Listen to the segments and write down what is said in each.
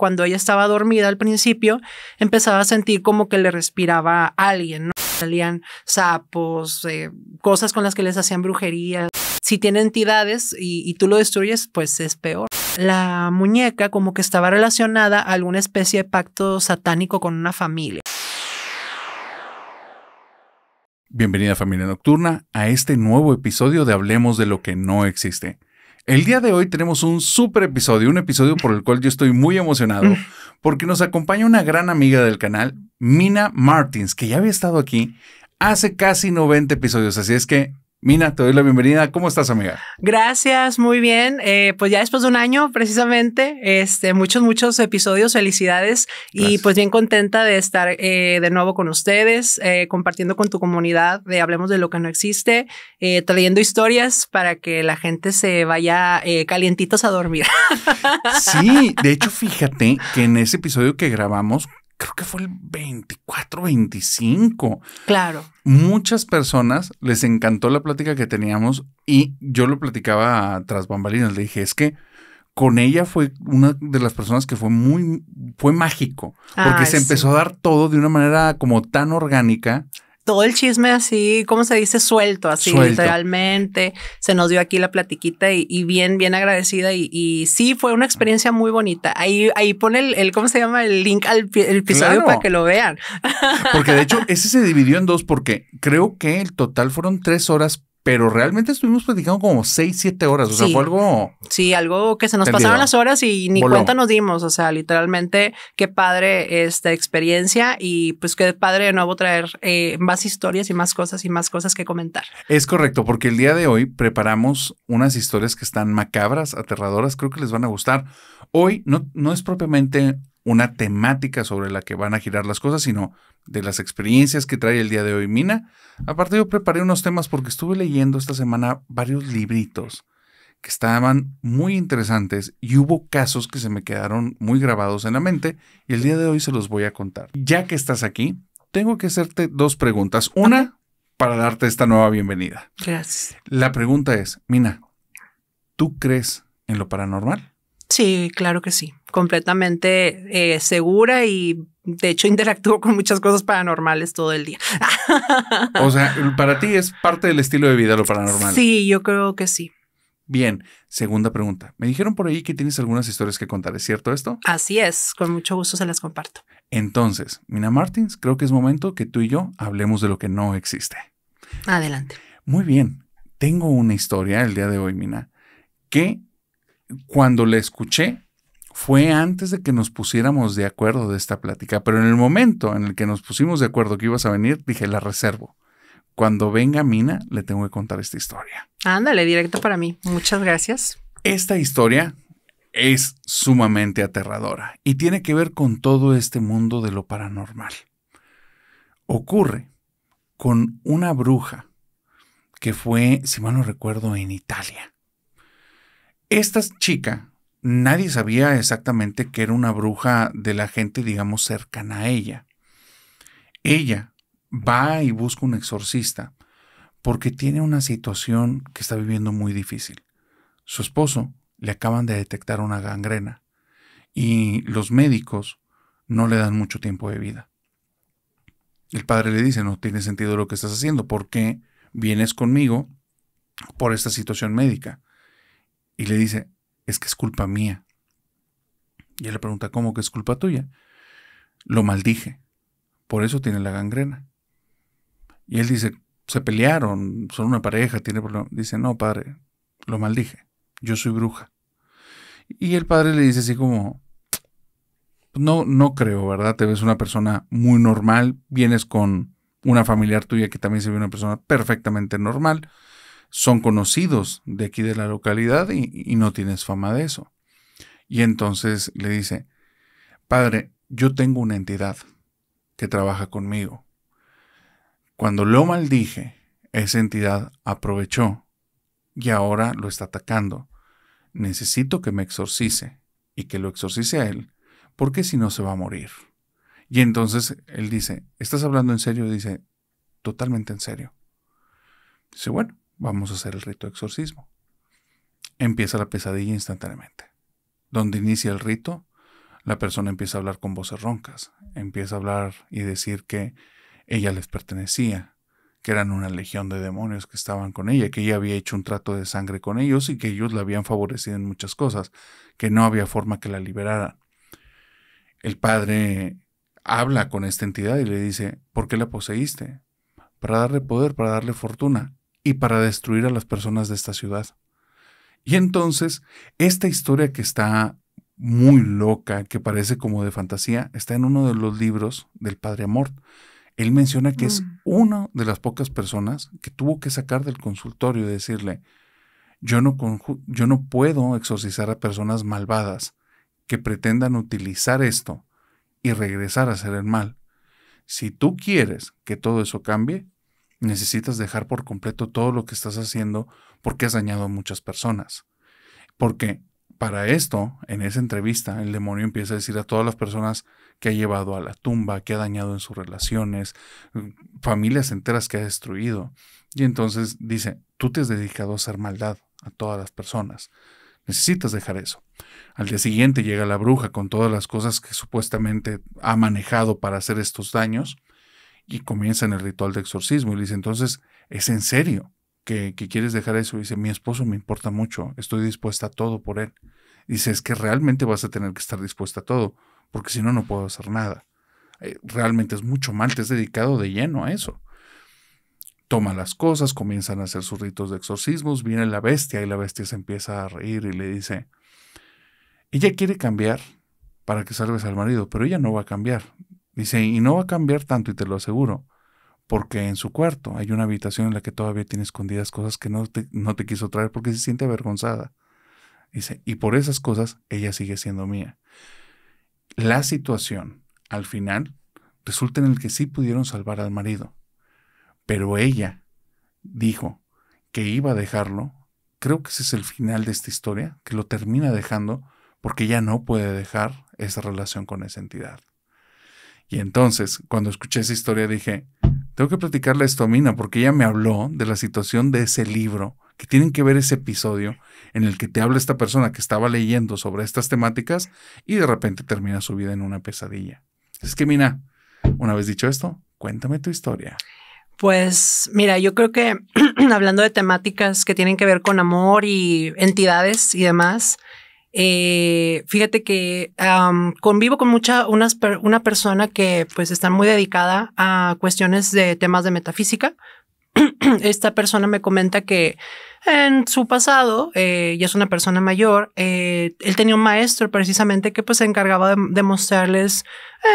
cuando ella estaba dormida al principio, empezaba a sentir como que le respiraba alguien, ¿no? Salían sapos, eh, cosas con las que les hacían brujería. Si tiene entidades y, y tú lo destruyes, pues es peor. La muñeca como que estaba relacionada a alguna especie de pacto satánico con una familia. Bienvenida familia nocturna a este nuevo episodio de Hablemos de lo que no existe. El día de hoy tenemos un super episodio, un episodio por el cual yo estoy muy emocionado, porque nos acompaña una gran amiga del canal, Mina Martins, que ya había estado aquí hace casi 90 episodios. Así es que, Mina, te doy la bienvenida. ¿Cómo estás, amiga? Gracias, muy bien. Eh, pues ya después de un año, precisamente, este, muchos, muchos episodios, felicidades y pues bien contenta de estar eh, de nuevo con ustedes, eh, compartiendo con tu comunidad de Hablemos de lo que no existe, trayendo historias para que la gente se vaya calientitos a dormir. Sí, de hecho, fíjate que en ese episodio que grabamos creo que fue el 24, 25. Claro. Muchas personas les encantó la plática que teníamos y yo lo platicaba tras bambalinas. Le dije, es que con ella fue una de las personas que fue muy, fue mágico, porque se empezó a dar todo de una manera como tan orgánica todo el chisme así, ¿cómo se dice? Suelto, así realmente literalmente. Se nos dio aquí la platiquita y, bien, bien agradecida. Y, sí, fue una experiencia muy bonita. Ahí, ahí pone el, ¿cómo se llama? El link al el episodio para que lo vean. Porque de hecho, ese se dividió en dos porque creo que el total fueron tres horas pero realmente estuvimos platicando como seis siete horas, o sea, fue algo... Sí, algo que se nos pasaron las horas y ni cuenta nos dimos, o sea, literalmente qué padre esta experiencia y pues qué padre de nuevo traer eh, más historias y más cosas y más cosas que comentar. Es correcto, porque el día de hoy preparamos unas historias que están macabras, aterradoras, creo que les van a gustar. Hoy no, no es propiamente una temática sobre la que van a girar las cosas, sino de las experiencias que trae el día de hoy Mina. Aparte yo preparé unos temas porque estuve leyendo esta semana varios libritos que estaban muy interesantes y hubo casos que se me quedaron muy grabados en la mente y el día de hoy se los voy a contar. Ya que estás aquí, tengo que hacerte dos preguntas. Una para darte esta nueva bienvenida. Gracias. La pregunta es, Mina, ¿tú crees en lo paranormal? Sí, claro que sí, completamente eh, segura y de hecho interactúo con muchas cosas paranormales todo el día. o sea, para ti es parte del estilo de vida lo paranormal. Sí, yo creo que sí. Bien, segunda pregunta. Me dijeron por ahí que tienes algunas historias que contar, ¿es cierto esto? Así es, con mucho gusto se las comparto. Entonces, Mina Martins, creo que es momento que tú y yo hablemos de lo que no existe. Adelante. Muy bien, tengo una historia el día de hoy, Mina, que cuando la escuché, fue antes de que nos pusiéramos de acuerdo de esta plática, pero en el momento en el que nos pusimos de acuerdo que ibas a venir, dije, la reservo. Cuando venga Mina, le tengo que contar esta historia. Ándale, directo para mí. Muchas gracias. Esta historia es sumamente aterradora y tiene que ver con todo este mundo de lo paranormal. Ocurre con una bruja que fue, si mal no recuerdo, en Italia esta chica, nadie sabía exactamente que era una bruja de la gente, digamos, cercana a ella. Ella va y busca un exorcista porque tiene una situación que está viviendo muy difícil. Su esposo le acaban de detectar una gangrena y los médicos no le dan mucho tiempo de vida. El padre le dice, no tiene sentido lo que estás haciendo, porque vienes conmigo por esta situación médica? y le dice, es que es culpa mía. Y él le pregunta, ¿cómo que es culpa tuya? Lo maldije, por eso tiene la gangrena. Y él dice, se pelearon, son una pareja, tiene problemas. Dice, no, padre, lo maldije, yo soy bruja. Y el padre le dice así como, no, no creo, ¿verdad? Te ves una persona muy normal, vienes con una familiar tuya que también se ve una persona perfectamente normal son conocidos de aquí de la localidad y, no tienes fama de eso. Y entonces le dice, Padre, yo tengo una entidad que trabaja conmigo. Cuando lo maldije, esa entidad aprovechó y ahora lo está atacando. Necesito que me exorcice y que lo exorcice a él, porque si no se va a morir. Y entonces él dice, ¿estás hablando en serio? Dice, totalmente en serio. Dice, bueno, vamos a hacer el rito de exorcismo. Empieza la pesadilla instantáneamente. Donde inicia el rito, la persona empieza a hablar con voces roncas, empieza a hablar y decir que ella les pertenecía, que eran una legión de demonios que estaban con ella, que ella había hecho un trato de sangre con ellos y que ellos la habían favorecido en muchas cosas, que no había forma que la liberara. El padre habla con esta entidad y le dice, ¿por qué la poseíste? Para darle poder, para darle fortuna y para destruir a las personas de esta ciudad. Y entonces, esta historia que está muy loca, que parece como de fantasía, está en uno de los libros del padre Amor, Él menciona que es mm. una de las pocas personas que tuvo que sacar del consultorio y decirle, yo no, yo no puedo exorcizar a personas malvadas que pretendan utilizar esto y regresar a hacer el mal. Si tú quieres que todo eso cambie, necesitas dejar por completo todo lo que estás haciendo porque has dañado a muchas personas. Porque para esto, en esa entrevista, el demonio empieza a decir a todas las personas que ha llevado a la tumba, que ha dañado en sus relaciones, mm, familias enteras que ha destruido. Y entonces dice, tú te has dedicado a hacer maldad a todas las personas. Necesitas dejar eso. Al día siguiente llega la bruja con todas las cosas que supuestamente ha manejado para hacer estos daños y comienzan el ritual de exorcismo. Y le dice, entonces, ¿es en serio que, que quieres dejar eso? Y dice, mi esposo me importa mucho, estoy dispuesta a todo por él. dice, es que realmente vas a tener que estar dispuesta a todo, porque si no, no puedo hacer nada. Eh, realmente es mucho mal, te has dedicado de lleno a eso. Toma las cosas, comienzan a hacer sus ritos de exorcismos, viene la bestia y la bestia se empieza a reír y le dice, ella quiere cambiar para que salves al marido, pero ella no va a cambiar. Dice, y no va a cambiar tanto, y te lo aseguro, porque en su cuarto hay una habitación en la que todavía tiene escondidas cosas que no te, quiso traer porque se siente avergonzada. Dice, y por esas cosas ella sigue siendo mía. La situación, al final, resulta en el que sí pudieron salvar al marido, pero ella dijo que iba a dejarlo. Creo que ese es el final de esta historia, que lo termina dejando porque ya no puede dejar esa relación con esa entidad. Y entonces, cuando escuché esa historia, dije, tengo que platicarle esto a Mina, porque ella me habló de la situación de ese libro, que tienen que ver ese episodio en el que te habla esta persona que estaba leyendo sobre estas temáticas y de repente termina su vida en una pesadilla. Es que, Mina, una vez dicho esto, cuéntame tu historia. Pues mira, yo creo que hablando de temáticas que tienen que ver con amor y entidades y demás, eh, fíjate que convivo con mucha, una, persona que pues está muy dedicada a cuestiones de temas de metafísica. Esta persona me comenta que en su pasado, eh, y es una persona mayor, eh, él tenía un maestro precisamente que pues se encargaba de, mostrarles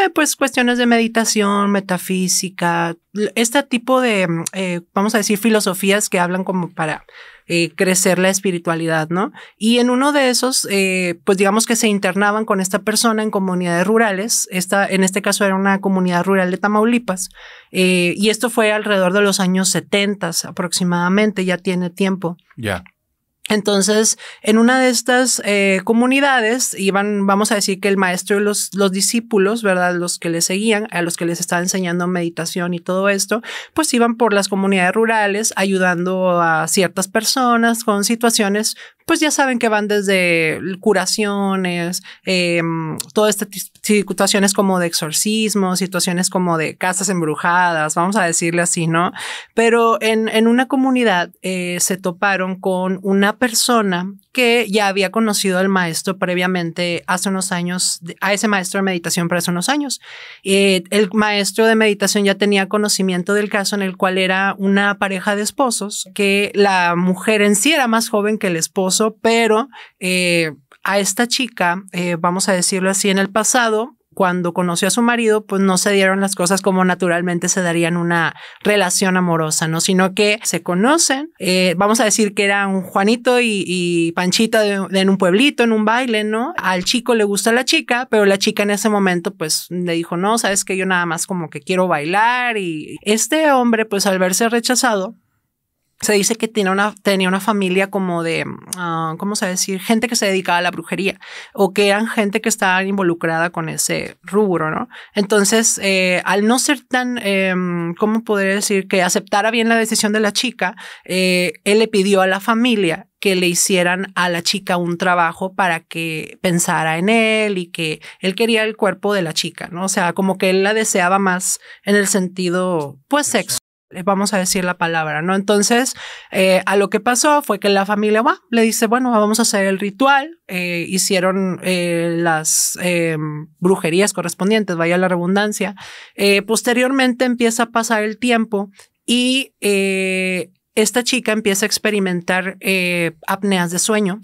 eh, pues cuestiones de meditación, metafísica, este tipo de, mm, vamos a decir, filosofías que hablan como para eh, crecer la espiritualidad, ¿no? Y en uno de esos, eh, pues digamos que se internaban con esta persona en comunidades rurales, esta, en este caso era una comunidad rural de Tamaulipas, eh, y esto fue alrededor de los años 70 aproximadamente, ya tiene tiempo. Ya. Entonces, en una de estas eh, comunidades iban, vamos a decir que el maestro y los, los discípulos, ¿verdad? Los que le seguían, a los que les estaba enseñando meditación y todo esto, pues iban por las comunidades rurales ayudando a ciertas personas con situaciones, pues ya saben que van desde curaciones, em, todo este situaciones como de exorcismos, situaciones como de casas embrujadas, vamos a decirle así, ¿no? Pero en, en una comunidad eh, se toparon con una persona que ya había conocido al maestro previamente hace unos años, a ese maestro de meditación para hace unos años. Eh, el maestro de meditación ya tenía conocimiento del caso en el cual era una pareja de esposos, que la mujer en sí era más joven que el esposo, pero... Eh, a esta chica, eh, vamos a decirlo así, en el pasado, cuando conoció a su marido, pues no se dieron las cosas como naturalmente se darían una relación amorosa, ¿no? Sino que se conocen, eh, vamos a decir que era un Juanito y, Panchita en un pueblito, en un baile, ¿no? Al chico le gusta la chica, pero la chica en ese momento pues le dijo, no, sabes que yo nada más como que quiero bailar y este hombre pues al verse rechazado, se dice que tiene una, tenía una familia como de, ah, ¿cómo se decir? Gente que se dedicaba a la brujería o que eran gente que estaba involucrada con ese rubro, ¿no? Entonces, eh, al no ser tan, em, ¿cómo podría decir? Que aceptara bien la decisión de la chica, eh, él le pidió a la familia que le hicieran a la chica un trabajo para que pensara en él y que él quería el cuerpo de la chica, ¿no? O sea, como que él la deseaba más en el sentido, pues, sexo. Eh, vamos a decir la palabra, ¿no? Entonces, eh, a lo que pasó fue que la familia le dice, bueno, vamos a hacer el ritual, eh, hicieron las em, brujerías correspondientes, vaya la redundancia. posteriormente empieza a pasar el tiempo y esta chica empieza a experimentar apneas de sueño.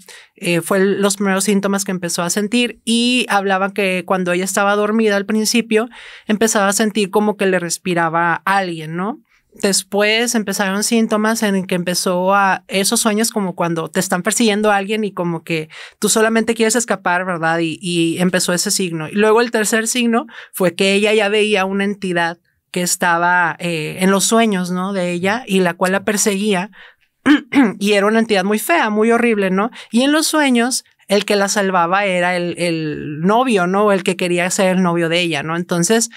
fue los primeros síntomas que empezó a sentir y hablaban que cuando ella estaba dormida al principio empezaba a sentir como que le respiraba a alguien, ¿no? Después empezaron síntomas en que empezó a esos sueños como cuando te están persiguiendo a alguien y como que tú solamente quieres escapar, ¿verdad? Y, empezó ese signo. Y luego el tercer signo fue que ella ya veía una entidad que estaba eh, en los sueños, ¿no? De ella y la cual la perseguía y era una entidad muy fea, muy horrible, ¿no? Y en los sueños el que la salvaba era el, el novio, ¿no? El que quería ser el novio de ella, ¿no? Entonces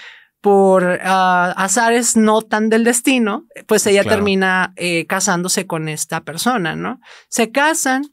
por ah, azares no tan del destino, pues ella termina eh, casándose con esta persona, ¿no? Se casan,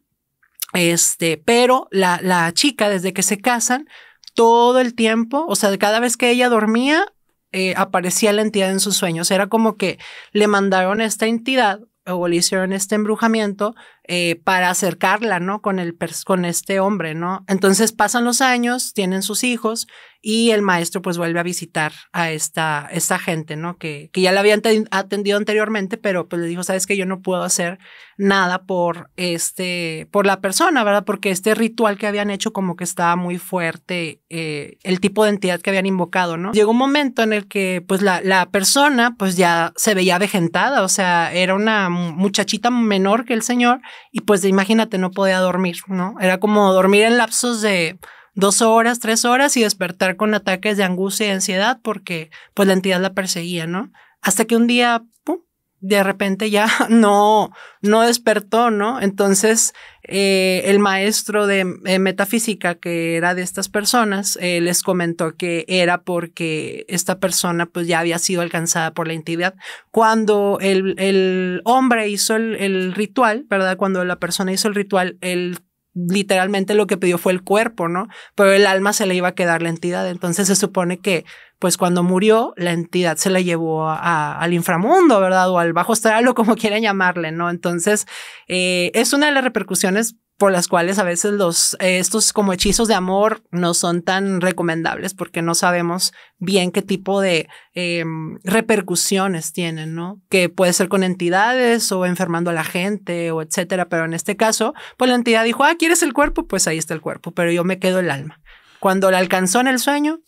este, pero la, la chica desde que se casan, todo el tiempo, o sea, cada vez que ella dormía, eh, aparecía la entidad en sus sueños. Era como que le mandaron esta entidad o le hicieron este embrujamiento eh, para acercarla, ¿no? Con, el, con este hombre, ¿no? Entonces pasan los años, tienen sus hijos y el maestro pues vuelve a visitar a esta, esta gente, ¿no? Que, que ya la habían atendido anteriormente, pero pues le dijo, sabes que yo no puedo hacer nada por este, por la persona, ¿verdad? Porque este ritual que habían hecho como que estaba muy fuerte, eh, el tipo de entidad que habían invocado, ¿no? Llegó un momento en el que pues la, la persona pues ya se veía vejentada, o sea, era una muchachita menor que el señor y pues imagínate, no podía dormir, ¿no? Era como dormir en lapsos de dos horas, tres horas y despertar con ataques de angustia y ansiedad porque pues la entidad la perseguía, ¿no? Hasta que un día, ¡pum! de repente ya no, no despertó, ¿no? Entonces eh, el maestro de eh, metafísica que era de estas personas eh, les comentó que era porque esta persona pues ya había sido alcanzada por la entidad. Cuando el, hombre hizo el, el, ritual, ¿verdad? Cuando la persona hizo el ritual, el literalmente lo que pidió fue el cuerpo, ¿no? Pero el alma se le iba a quedar la entidad. Entonces se supone que, pues cuando murió, la entidad se la llevó al inframundo, ¿verdad? O al bajo astral o como quieran llamarle, ¿no? Entonces, eh, es una de las repercusiones por las cuales a veces eh, estos como hechizos de amor no son tan recomendables porque no sabemos bien qué tipo de em, repercusiones tienen, ¿no? Que puede ser con entidades o enfermando a la gente o etcétera, pero en este caso, pues la entidad dijo, ah, ¿quieres el cuerpo? Pues ahí está el cuerpo, pero yo me quedo el alma. Cuando la alcanzó en el sueño,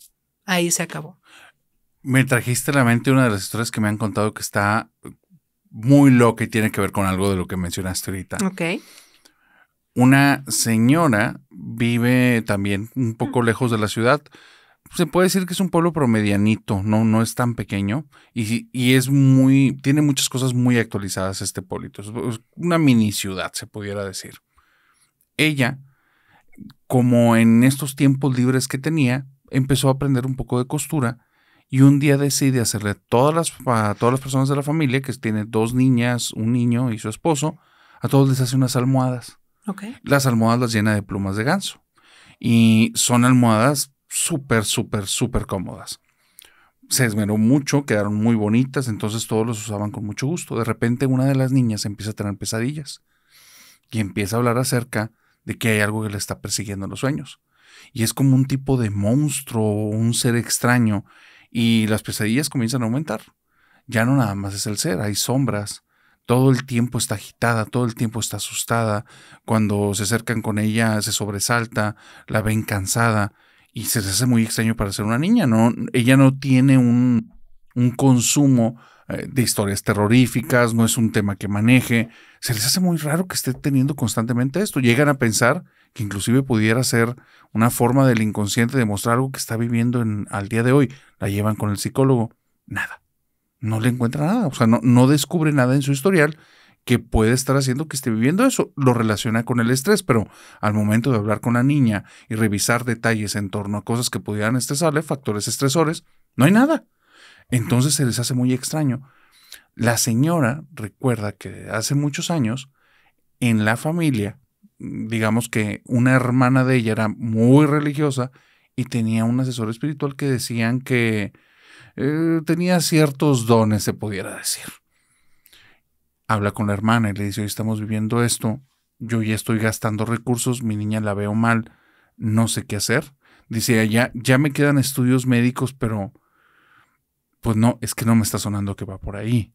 ahí se acabó. Me trajiste a la mente una de las historias que me han contado que está muy loca y tiene que ver con algo de lo que mencionaste ahorita. Ok una señora vive también un poco lejos de la ciudad. Se puede decir que es un pueblo promedianito, no, no es tan pequeño y, es muy, tiene muchas cosas muy actualizadas este pueblito. Es una mini ciudad, se pudiera decir. Ella, como en estos tiempos libres que tenía, empezó a aprender un poco de costura y un día decide hacerle todas las, a todas las personas de la familia, que tiene dos niñas, un niño y su esposo, a todos les hace unas almohadas. Las almohadas las llena de plumas de ganso. Y son almohadas súper, súper, súper cómodas. Se esmeró mucho, quedaron muy bonitas, entonces todos los usaban con mucho gusto. De repente una de las niñas empieza a tener pesadillas y empieza a hablar acerca de que hay algo que le está persiguiendo en los sueños. Y es como un tipo de monstruo un ser extraño y las pesadillas comienzan a aumentar. Ya no nada más es el ser, hay sombras, todo el tiempo está agitada, todo el tiempo está asustada. Cuando se acercan con ella, se sobresalta, la ven cansada y se les hace muy extraño para ser una niña. No, ella no tiene un, un consumo eh, de historias terroríficas, no es un tema que maneje. Se les hace muy raro que esté teniendo constantemente esto. Llegan a pensar que inclusive pudiera ser una forma del inconsciente de mostrar algo que está viviendo en, al día de hoy. La llevan con el psicólogo. Nada no le encuentra nada, o sea, no, no descubre nada en su historial que puede estar haciendo que esté viviendo eso. Lo relaciona con el estrés, pero al momento de hablar con la niña y revisar detalles en torno a cosas que pudieran estresarle, factores estresores, no hay nada. Entonces se les hace muy extraño. La señora recuerda que hace muchos años, en la familia, digamos que una hermana de ella era muy religiosa y tenía un asesor espiritual que decían que eh, tenía ciertos dones, se pudiera decir. Habla con la hermana y le dice, hoy estamos viviendo esto, yo ya estoy gastando recursos, mi niña la veo mal, no sé qué hacer. Dice, ya, ya me quedan estudios médicos, pero pues no, es que no me está sonando que va por ahí.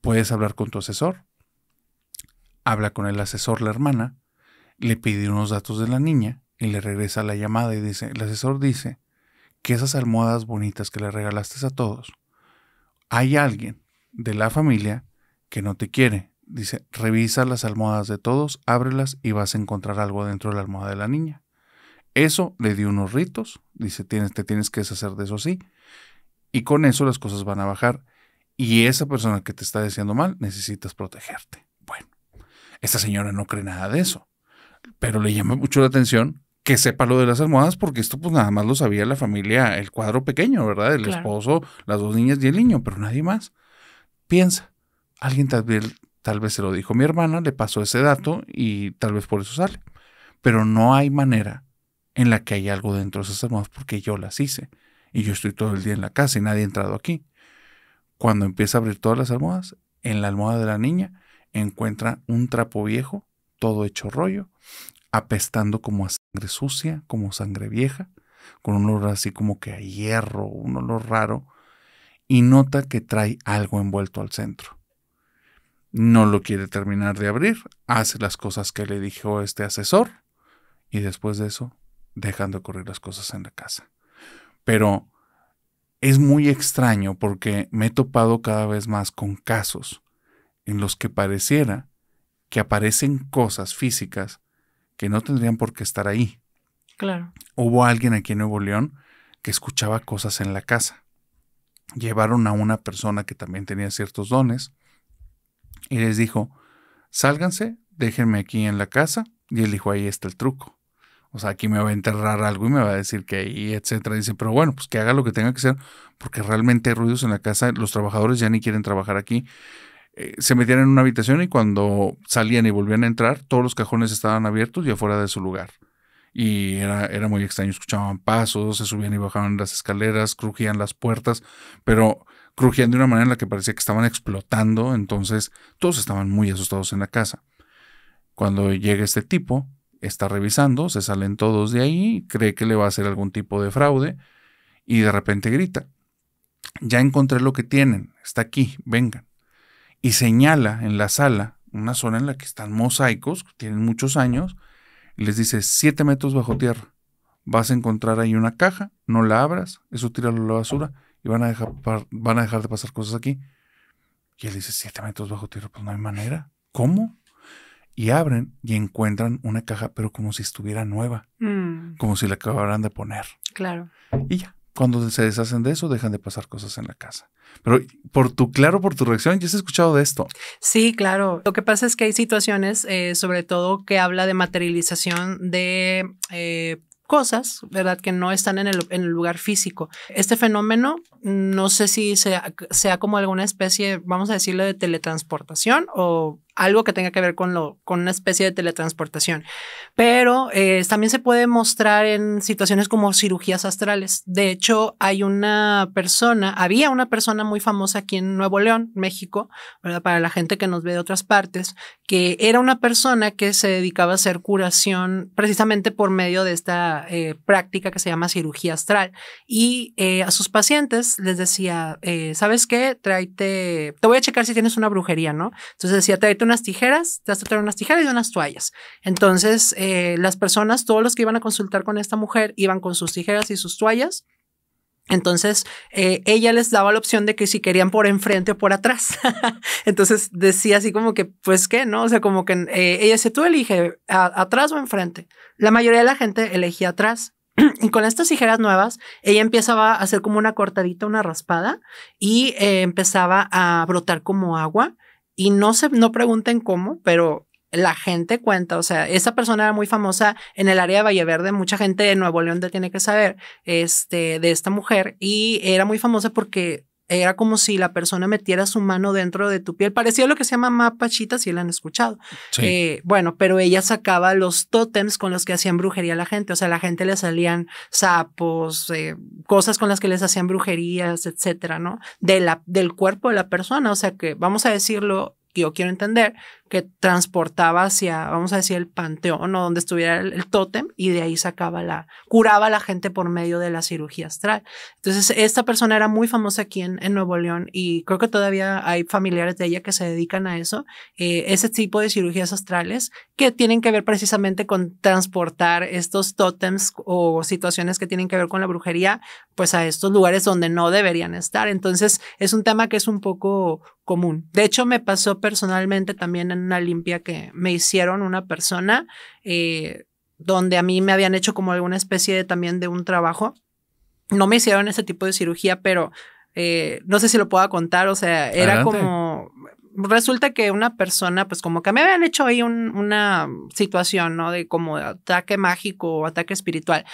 Puedes hablar con tu asesor. Habla con el asesor, la hermana, le pide unos datos de la niña y le regresa la llamada y dice, el asesor dice que esas almohadas bonitas que le regalaste a todos, hay alguien de la familia que no te quiere. Dice, revisa las almohadas de todos, ábrelas y vas a encontrar algo dentro de la almohada de la niña. Eso le dio unos ritos, dice, tienes, te tienes que deshacer de eso sí, y con eso las cosas van a bajar. Y esa persona que te está diciendo mal, necesitas protegerte. Bueno, esta señora no cree nada de eso, pero le llama mucho la atención que sepa lo de las almohadas, porque esto pues nada más lo sabía la familia, el cuadro pequeño, ¿verdad? El esposo, las dos niñas y el niño, pero nadie más. Piensa, alguien tal vez, tal vez se lo dijo mi hermana, le pasó ese dato y tal vez por eso sale. Pero no hay manera en la que haya algo dentro de esas almohadas porque yo las hice y yo estoy todo el día en la casa y nadie ha entrado aquí. Cuando empieza a abrir todas las almohadas, en la almohada de la niña encuentra un trapo viejo, todo hecho rollo, apestando como a sangre sucia, como sangre vieja, con un olor así como que a hierro, un olor raro, y nota que trae algo envuelto al centro. No lo quiere terminar de abrir, hace las cosas que le dijo este asesor, y después de eso dejando de las cosas en la casa. Pero es muy extraño porque me he topado cada vez más con casos en los que pareciera que aparecen cosas físicas que no tendrían por qué estar ahí. Claro. Hubo alguien aquí en Nuevo León que escuchaba cosas en la casa. Llevaron a una persona que también tenía ciertos dones y les dijo, sálganse, déjenme aquí en la casa. Y él dijo, ahí está el truco. O sea, aquí me va a enterrar algo y me va a decir que ahí, etcétera. Dice, pero bueno, pues que haga lo que tenga que hacer, porque realmente hay ruidos en la casa, los trabajadores ya ni quieren trabajar aquí. Eh, se metían en una habitación y cuando salían y volvían a entrar, todos los cajones estaban abiertos y afuera de su lugar. Y era, era muy extraño, escuchaban pasos, se subían y bajaban las escaleras, crujían las puertas, pero crujían de una manera en la que parecía que estaban explotando, entonces todos estaban muy asustados en la casa. Cuando llega este tipo, está revisando, se salen todos de ahí, cree que le va a hacer algún tipo de fraude y de repente grita, ya encontré lo que tienen, está aquí, vengan y señala en la sala una zona en la que están mosaicos, tienen muchos años, y les dice, siete metros bajo tierra, vas a encontrar ahí una caja, no la abras, eso tíralo a la basura y van a dejar, van a dejar de pasar cosas aquí. Y él dice, siete metros bajo tierra, pues no hay manera. ¿Cómo? Y abren y encuentran una caja, pero como si estuviera nueva, mm. como si la acabaran de poner. Claro. Y ya, cuando se deshacen de eso, dejan de pasar cosas en la casa. Pero por tu, claro, por tu reacción, yo he escuchado de esto. Sí, claro. Lo que pasa es que hay situaciones, eh, sobre todo que habla de materialización de eh, cosas, ¿verdad? Que no están en el, lugar físico. Este fenómeno, no sé si sea, sea como alguna especie, vamos a decirlo, de teletransportación o algo que tenga que ver con, lo, con una especie de teletransportación. Pero eh, también se puede mostrar en situaciones como cirugías astrales. De hecho, hay una persona, había una persona muy famosa aquí en Nuevo León, México, para la gente que nos ve de otras partes, que era una persona que se dedicaba a hacer curación precisamente por medio de esta eh, práctica que se llama cirugía astral. Y eh, a sus pacientes les decía, ¿sabes qué? te voy a checar si tienes una brujería, ¿no? Entonces decía, tráete una tijeras, te unas tijeras y unas toallas. Entonces, eh, las personas, todos los que iban a consultar con esta mujer, iban con sus tijeras y sus toallas. Entonces, eh, ella les daba la opción de que si querían por enfrente o por atrás. Entonces, decía así como que, pues, ¿qué? ¿No? O sea, como que eh, ella se tú elige atrás o enfrente. La mayoría de la gente elegía atrás. Y con estas tijeras nuevas, ella empezaba a hacer como una cortadita, una raspada y empezaba a brotar como agua y no se, no pregunten cómo, pero la gente cuenta, o sea, esa persona era muy famosa en el área de Verde. mucha gente de Nuevo León tiene que saber, este, de esta mujer, y era muy famosa porque era como si la persona metiera su mano dentro de tu piel. Parecía lo que se llama mapachita, si la han escuchado. Eh, bueno, pero ella sacaba los tótems con los que hacían brujería a la gente. O sea, a la gente le salían sapos, eh, cosas con las que les hacían brujerías, etcétera, ¿no? De la, del cuerpo de la persona. O sea, que vamos a decirlo, yo quiero entender, que transportaba hacia, vamos a decir, el panteón o donde estuviera el, tótem y de ahí sacaba la, curaba a la gente por medio de la cirugía astral. Entonces, esta persona era muy famosa aquí en, Nuevo León y creo que todavía hay familiares de ella que se dedican a eso, eh, ese tipo de cirugías astrales que tienen que ver precisamente con transportar estos tótems o situaciones que tienen que ver con la brujería, pues a estos lugares donde no deberían estar. Entonces, es un tema que es un poco común. De hecho, me pasó personalmente también en una limpia que me hicieron una persona, eh, donde a mí me habían hecho como alguna especie de, también de un trabajo. No me hicieron ese tipo de cirugía, pero eh, no sé si lo puedo contar, o sea, era como, resulta que una persona, pues como que me habían hecho ahí una situación, ¿no? De como ataque mágico o ataque espiritual.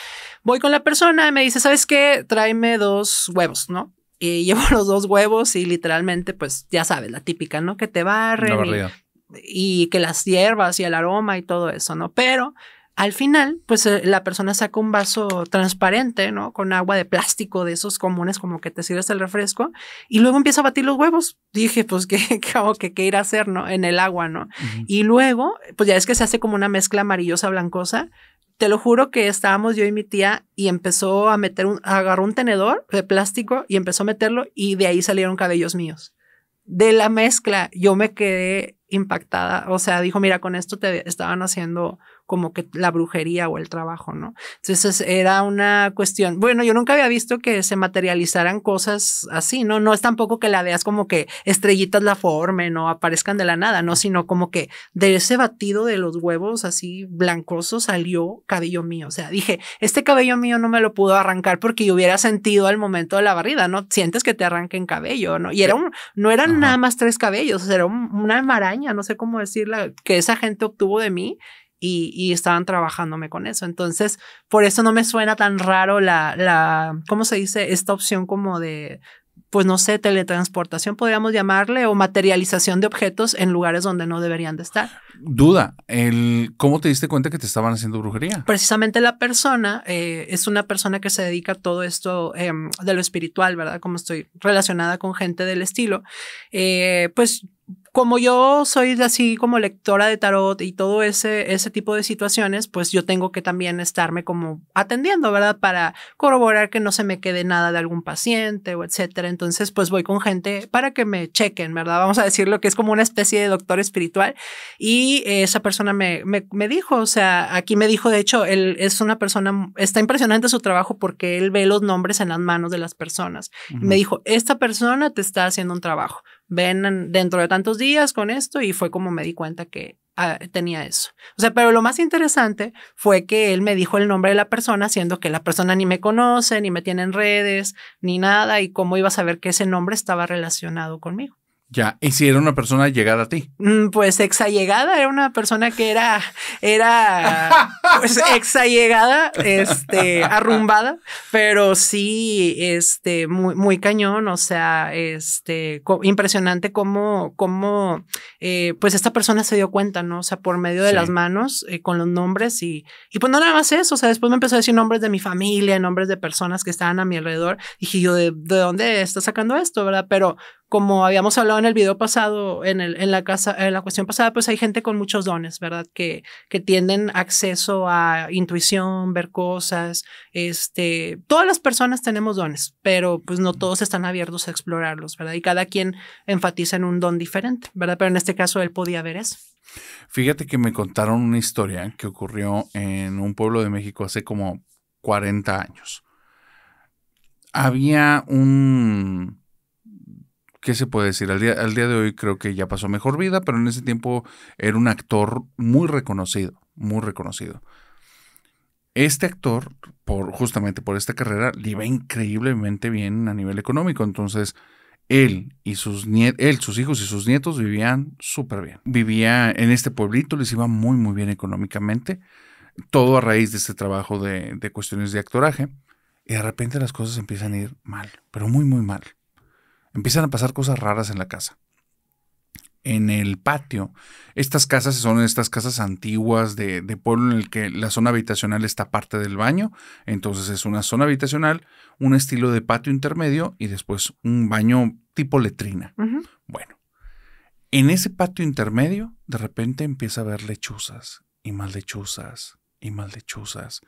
Voy con la persona y me dice, ¿sabes qué? Tráeme dos huevos, ¿no? Y llevo los dos huevos y literalmente, pues ya sabes, la típica, ¿no? Que te barren. La y que las hierbas y el aroma y todo eso, ¿no? Pero al final, pues eh, la persona saca un vaso transparente, ¿no? Con agua de plástico de esos comunes, como que te sirves el refresco, y luego empieza a batir los huevos. Dije, pues, ¿qué, qué, qué ir a hacer, ¿no? En el agua, ¿no? Y luego, pues ya es que se hace como una mezcla amarillosa blancosa. Te lo juro que estábamos yo y mi tía y empezó a meter un, agarró un tenedor de plástico y empezó a meterlo y de ahí salieron cabellos míos de la mezcla, yo me quedé impactada. O sea, dijo, mira, con esto te estaban haciendo como que la brujería o el trabajo, ¿no? Entonces era una cuestión, bueno, yo nunca había visto que se materializaran cosas así, ¿no? No es tampoco que la veas como que estrellitas la formen o aparezcan de la nada, ¿no? Sino como que de ese batido de los huevos así blancoso salió cabello mío, o sea, dije, este cabello mío no me lo pudo arrancar porque yo hubiera sentido al momento de la barrida, ¿no? Sientes que te arranquen cabello, ¿no? Y era un, no eran nada más tres cabellos, era una maraña, no sé cómo decirla, que esa gente obtuvo de mí y, estaban trabajándome con eso. Entonces, por eso no me suena tan raro la, la, ¿cómo se dice? Esta opción como de, pues no sé, teletransportación podríamos llamarle o materialización de objetos en lugares donde no deberían de estar. Duda, el, ¿cómo te diste cuenta que te estaban haciendo brujería? Precisamente la persona eh, es una persona que se dedica a todo esto em, de lo espiritual, ¿verdad? Como estoy relacionada con gente del estilo, eh, pues como yo soy así como lectora de tarot y todo ese, ese tipo de situaciones, pues yo tengo que también estarme como atendiendo, ¿verdad? Para corroborar que no se me quede nada de algún paciente o etcétera. Entonces, pues voy con gente para que me chequen, ¿verdad? Vamos a decirlo que es como una especie de doctor espiritual. Y esa persona me, dijo, o sea, aquí me dijo, de hecho, él es una persona, está impresionante su trabajo porque él ve los nombres en las manos de las personas. me dijo, esta persona te está haciendo un trabajo ven dentro de tantos días con esto y fue como me di cuenta que ah, tenía eso. O sea, pero lo más interesante fue que él me dijo el nombre de la persona, siendo que la persona ni me conoce, ni me tiene en redes, ni nada, y cómo iba a saber que ese nombre estaba relacionado conmigo. Ya, ¿y si era una persona llegada a ti? Mm, pues exallegada, era una persona que era, era, pues exallegada, este, arrumbada, pero sí, este, muy, muy cañón, o sea, este, impresionante cómo, cómo, eh, pues esta persona se dio cuenta, ¿no? O sea, por medio de las manos, eh, con los nombres y, y pues no nada más eso, o sea, después me empezó a decir nombres de mi familia, nombres de personas que estaban a mi alrededor, y dije yo, ¿de, de dónde está sacando esto, verdad? Pero como habíamos hablado en el video pasado, en, el, la, cuestión pasada, pues hay gente con muchos dones, ¿verdad? Que, que tienen acceso a intuición, ver cosas, este, todas las personas tenemos dones, pero pues no todos están abiertos a explorarlos, ¿verdad? Y cada quien enfatiza en un don diferente, ¿verdad? Pero en este caso él podía ver eso. Fíjate que me contaron una historia que ocurrió en un pueblo de México hace como 40 años. Había un ¿qué se puede decir? Al día, de hoy creo que ya pasó mejor vida, pero en ese tiempo era un actor muy reconocido, muy reconocido. Este actor, por, justamente por esta carrera, le iba increíblemente bien a nivel económico, entonces él y sus él, sus hijos y sus nietos vivían súper bien. Vivía en este pueblito, les iba muy, muy bien económicamente. Todo a raíz de este trabajo de, de cuestiones de actoraje. Y de repente las cosas empiezan a ir mal, pero muy, muy mal. Empiezan a pasar cosas raras en la casa. En el patio, estas casas son estas casas antiguas de, pueblo en el que la zona habitacional está parte del baño. Entonces es una zona habitacional, un estilo de patio intermedio y después un baño tipo letrina. Bueno, en ese patio intermedio, de repente empieza a haber lechuzas y más lechuzas y más lechuzas.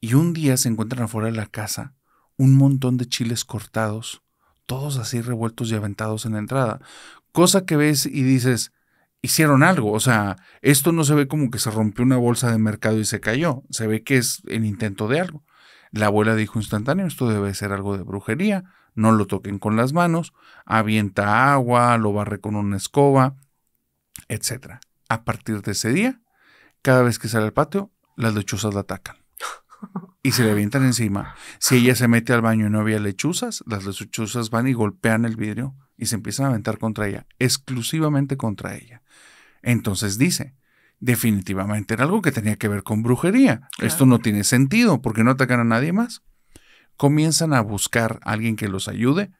Y un día se encuentran afuera de la casa un montón de chiles cortados todos así revueltos y aventados en la entrada. Cosa que ves y dices, hicieron algo. O sea, esto no se ve como que se rompió una bolsa de mercado y se cayó. Se ve que es el intento de algo. La abuela dijo instantáneo, esto debe ser algo de brujería. No lo toquen con las manos. Avienta agua, lo barre con una escoba, etc. A partir de ese día, cada vez que sale al patio, las lechuzas la atacan y se le avientan encima. Si ella se mete al baño y no había lechuzas, las lechuzas van y golpean el vidrio y se empiezan a aventar contra ella, exclusivamente contra ella. Entonces dice, definitivamente era algo que tenía que ver con brujería. Esto no tiene sentido porque no atacan a nadie más. Comienzan a buscar a alguien que los ayude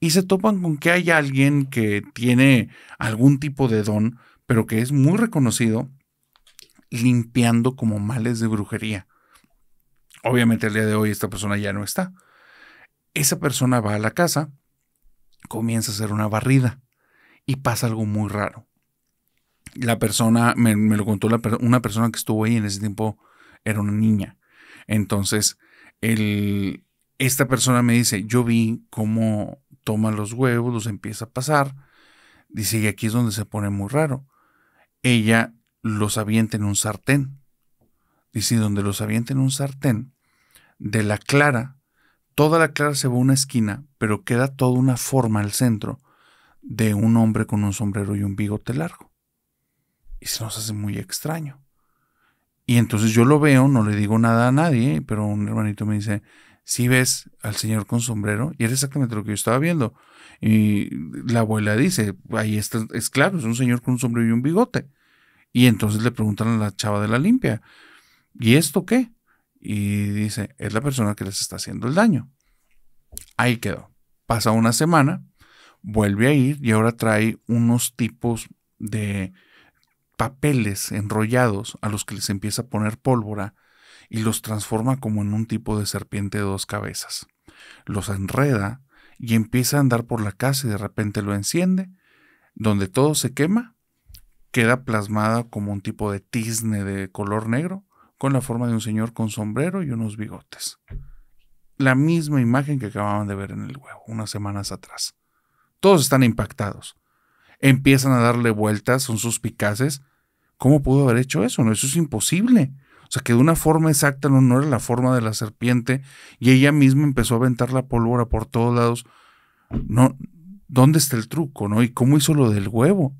y se topan con que hay alguien que tiene algún tipo de don, pero que es muy reconocido limpiando como males de brujería. Obviamente el día de hoy esta persona ya no está. Esa persona va a la casa, comienza a hacer una barrida y pasa algo muy raro. La persona, me, lo contó una persona que estuvo ahí en ese tiempo, era una niña. Entonces, el, esta persona me dice, yo vi cómo toma los huevos, los empieza a pasar. Dice, y aquí es donde se pone muy raro. Ella los avienta en un sartén. Dice, donde los avienta en un sartén, de la clara, toda la clara se ve a una esquina, pero queda toda una forma al centro de un hombre con un sombrero y un bigote largo. Y se nos hace muy extraño. Y entonces yo lo veo, no le digo nada a nadie, pero un hermanito me dice, si ves al señor con sombrero, y era exactamente lo que yo estaba viendo. Y la abuela dice, ahí está, es claro, es un señor con un sombrero y un bigote. Y entonces le preguntan a la chava de la limpia, ¿y esto qué? y dice, es la persona que les está haciendo el daño. Ahí quedó. Pasa una semana, vuelve a ir y ahora trae unos tipos de papeles enrollados a los que les empieza a poner pólvora y los transforma como en un tipo de serpiente de dos cabezas. Los enreda y empieza a andar por la casa y de repente lo enciende, donde todo se quema, queda plasmada como un tipo de tizne de color negro con la forma de un señor con sombrero y unos bigotes. La misma imagen que acababan de ver en el huevo unas semanas atrás. Todos están impactados. Empiezan a darle vueltas, son suspicaces. ¿Cómo pudo haber hecho eso? No, eso es imposible. O sea, que de una forma exacta no, era la forma de la serpiente y ella misma empezó a aventar la pólvora por todos lados. No, ¿dónde está el truco, no? ¿Y cómo hizo lo del huevo?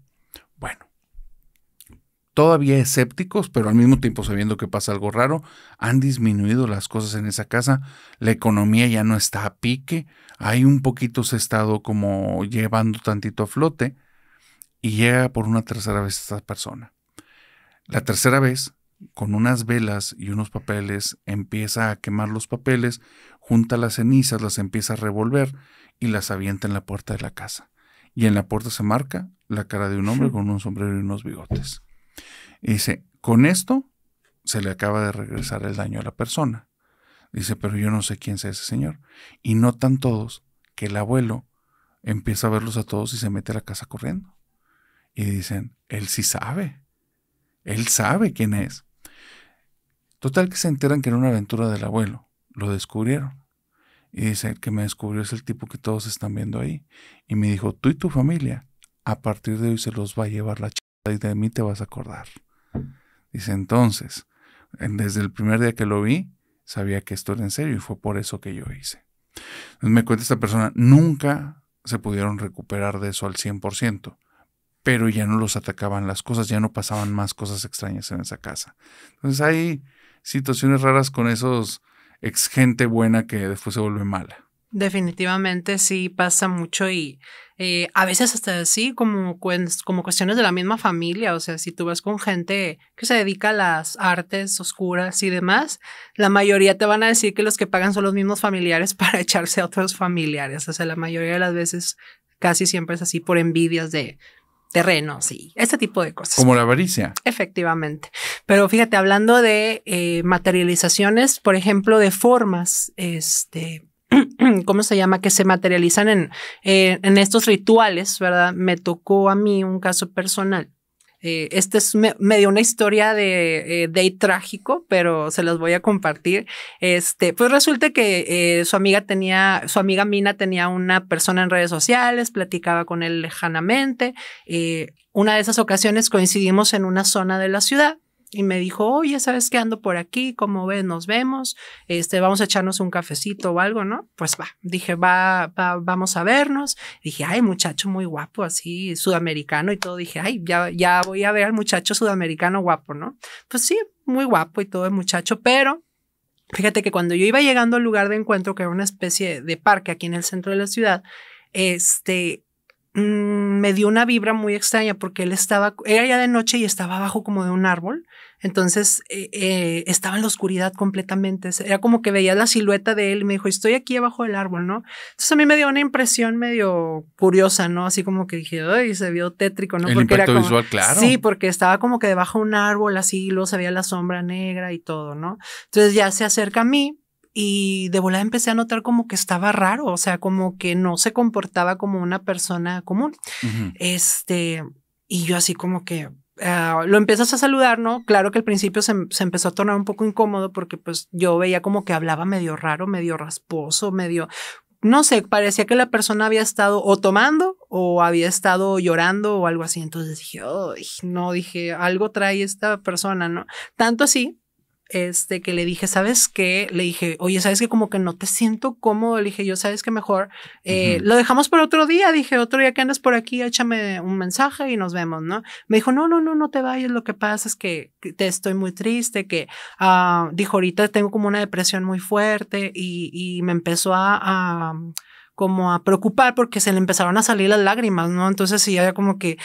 todavía escépticos, pero al mismo tiempo sabiendo que pasa algo raro, han disminuido las cosas en esa casa, la economía ya no está a pique, hay un poquito se ha estado como llevando tantito a flote y llega por una tercera vez esta persona. La tercera vez, con unas velas y unos papeles, empieza a quemar los papeles, junta las cenizas, las empieza a revolver y las avienta en la puerta de la casa. Y en la puerta se marca la cara de un hombre con un sombrero y unos bigotes. Y dice, con esto se le acaba de regresar el daño a la persona. Dice, pero yo no sé quién sea ese señor. Y notan todos que el abuelo empieza a verlos a todos y se mete a la casa corriendo. Y dicen, él sí sabe. Él sabe quién es. Total que se enteran que era una aventura del abuelo. Lo descubrieron. Y dice, el que me descubrió es el tipo que todos están viendo ahí. Y me dijo, tú y tu familia, a partir de hoy se los va a llevar la chica y de mí te vas a acordar. Dice entonces, desde el primer día que lo vi, sabía que esto era en serio y fue por eso que yo hice. Entonces me cuenta esta persona, nunca se pudieron recuperar de eso al 100%, pero ya no los atacaban las cosas, ya no pasaban más cosas extrañas en esa casa. Entonces hay situaciones raras con esos ex gente buena que después se vuelve mala. Definitivamente sí pasa mucho y eh, a veces hasta así como, como cuestiones de la misma familia, o sea, si tú vas con gente que se dedica a las artes oscuras y demás, la mayoría te van a decir que los que pagan son los mismos familiares para echarse a otros familiares, o sea, la mayoría de las veces casi siempre es así por envidias de terrenos y este tipo de cosas. Como la avaricia. Efectivamente. Pero fíjate, hablando de eh, materializaciones, por ejemplo, de formas, este ¿cómo se llama? Que se materializan eh, en, estos rituales, ¿verdad? Me tocó a mí un caso personal. Eh, este es me, dio una historia de, eh, trágico, pero se las voy a compartir. Este, pues resulta que su amiga tenía, su amiga Mina tenía una persona en redes sociales, platicaba con él lejanamente. una de esas ocasiones coincidimos en una zona de la ciudad y me dijo, oye, ¿sabes qué? Ando por aquí, como ves? Nos vemos, este, vamos a echarnos un cafecito o algo, ¿no? Pues va, dije, va, vamos a vernos. Dije, ay, muchacho muy guapo, así, sudamericano y todo. Dije, ay, ya, ya voy a ver al muchacho sudamericano guapo, ¿no? Pues sí, muy guapo y todo el muchacho, pero fíjate que cuando yo iba llegando al lugar de encuentro, que era una especie de parque aquí en el centro de la ciudad, este, Mm, me dio una vibra muy extraña porque él estaba, era ya de noche y estaba abajo como de un árbol. Entonces eh, eh, estaba en la oscuridad completamente. Era como que veía la silueta de él y me dijo, estoy aquí abajo del árbol, ¿no? Entonces a mí me dio una impresión medio curiosa, ¿no? Así como que dije, se vio tétrico, ¿no? porque claro. Sí, porque estaba como que debajo de un árbol así, luego se veía la sombra negra y todo, ¿no? Entonces ya se acerca a mí y de volada empecé a notar como que estaba raro, o sea, como que no se comportaba como una persona común. Este, y yo así como que, ah, lo empiezas a saludar, ¿no? Claro que al principio se, empezó a tornar un poco incómodo porque pues yo veía como que hablaba medio raro, medio rasposo, medio, no sé, parecía que la persona había estado o tomando o había estado llorando o algo así. Entonces dije, no, dije, algo trae esta persona, ¿no? Tanto así este, que le dije, ¿sabes qué? Le dije, oye, ¿sabes qué? Como que no te siento cómodo. Le dije, yo, ¿sabes qué? Mejor eh, lo dejamos por otro día. Dije, otro día que andas por aquí, échame un mensaje y nos vemos, ¿no? Me dijo, no, no, no, no te vayas. Lo que pasa es que te estoy muy triste, que ah, dijo, ahorita tengo como una depresión muy fuerte y, y me empezó a, a como a preocupar porque se le empezaron a salir las lágrimas, ¿no? Entonces si ya como que,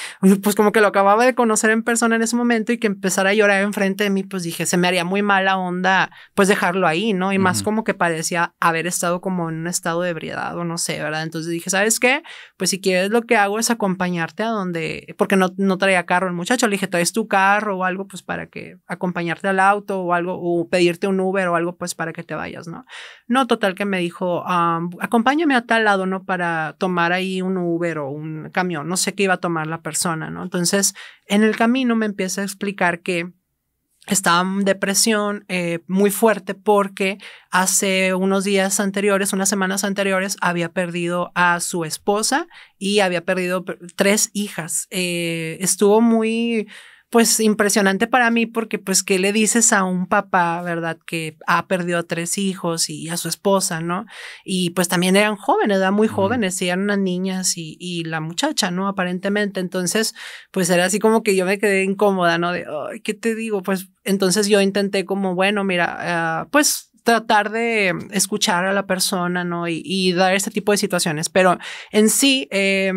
pues como que lo acababa de conocer en persona en ese momento y que empezara a llorar enfrente de mí, pues dije, se me haría muy mala onda, pues dejarlo ahí, ¿no? Y más como que parecía haber estado como en un estado de ebriedad o no sé, ¿verdad? Entonces dije, ¿sabes qué? Pues si quieres lo que hago es acompañarte a donde, porque no, no traía carro el muchacho, le dije, traes tu carro o algo, pues para que acompañarte al auto o algo, o pedirte un Uber o algo, pues para que te vayas, ¿no? No, total que me dijo, ah, acompáñame a tal lado, ¿no? Para tomar ahí un Uber o un camión, no sé qué iba a tomar la persona, ¿no? Entonces, en el camino me empieza a explicar que estaba en depresión eh, muy fuerte porque hace unos días anteriores, unas semanas anteriores, había perdido a su esposa y había perdido tres hijas. Eh, estuvo muy pues impresionante para mí porque pues qué le dices a un papá, ¿verdad? Que ha perdido a tres hijos y a su esposa, ¿no? Y pues también eran jóvenes, eran muy jóvenes, eran unas niñas y, y la muchacha, ¿no? Aparentemente. Entonces, pues era así como que yo me quedé incómoda, ¿no? De, ¿qué te digo? Pues entonces yo intenté como, bueno, mira, eh, pues tratar de escuchar a la persona, ¿no? Y, dar este tipo de situaciones. Pero en sí, eh,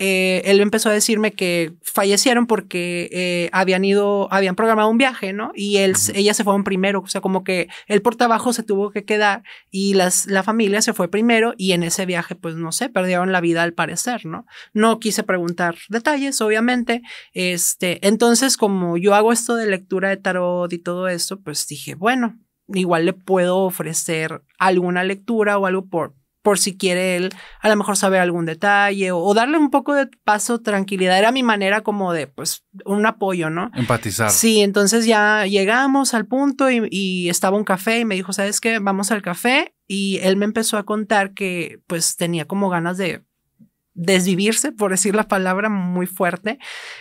eh, él empezó a decirme que fallecieron porque eh, habían ido, habían programado un viaje, ¿no? Y él, ella se fue primero, o sea, como que él por trabajo se tuvo que quedar y las, la familia se fue primero y en ese viaje, pues no sé, perdieron la vida al parecer, ¿no? No quise preguntar detalles, obviamente. Este, entonces, como yo hago esto de lectura de tarot y todo eso, pues dije, bueno, igual le puedo ofrecer alguna lectura o algo por, por si quiere él a lo mejor saber algún detalle o, darle un poco de paso, tranquilidad. Era mi manera como de, pues, un apoyo, ¿no? Empatizar. Sí, entonces ya llegamos al punto y, y, estaba un café y me dijo, ¿sabes qué? Vamos al café. Y él me empezó a contar que, pues, tenía como ganas de desvivirse, por decir la palabra muy fuerte,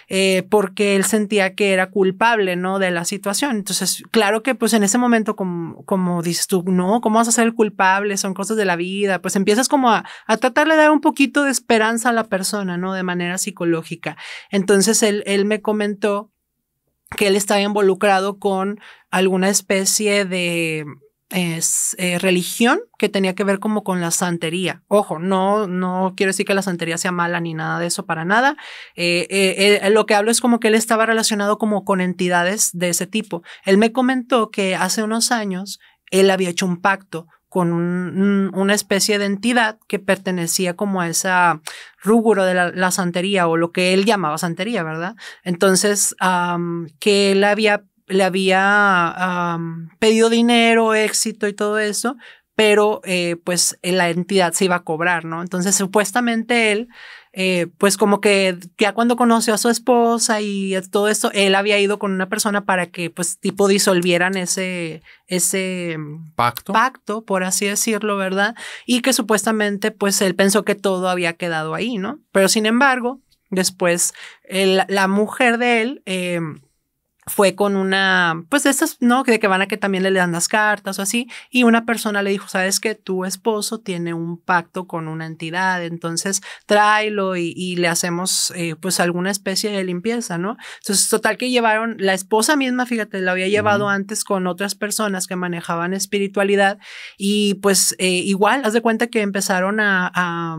eh, porque él sentía que era culpable, ¿no? De la situación. Entonces, claro que pues en ese momento, como, como dices tú, no, ¿cómo vas a ser el culpable? Son cosas de la vida. Pues empiezas como a, a tratar de dar un poquito de esperanza a la persona, ¿no? De manera psicológica. Entonces, él, él me comentó que él estaba involucrado con alguna especie de es, eh, religión que tenía que ver como con la santería. Ojo, no, no quiero decir que la santería sea mala ni nada de eso para nada. Eh, eh, lo que hablo es como que él estaba relacionado como con entidades de ese tipo. Él me comentó que hace unos años él había hecho un pacto con una especie de entidad que pertenecía como a esa rúguro de la, santería o lo que él llamaba santería, ¿verdad? Entonces, que él había le había pedido dinero, éxito y todo eso, pero eh, pues la entidad se iba a cobrar, ¿no? Entonces supuestamente él, eh, pues como que ya cuando conoció a su esposa y todo esto, él había ido con una persona para que pues tipo disolvieran ese, ese mm, pacto, pacto por así decirlo, ¿verdad? Y que supuestamente pues él pensó que todo había quedado ahí, ¿no? Pero sin embargo, después la mujer de él... Em, fue con una, pues de ¿no? De que van a que también le dan las cartas o así. Y una persona le dijo, sabes que tu esposo tiene un pacto con una entidad, entonces tráelo y, le hacemos eh, pues alguna especie de limpieza, ¿no? Entonces, total que llevaron, la esposa misma, fíjate, la había llevado antes con otras personas que manejaban espiritualidad y pues eh, igual, haz de cuenta que empezaron a,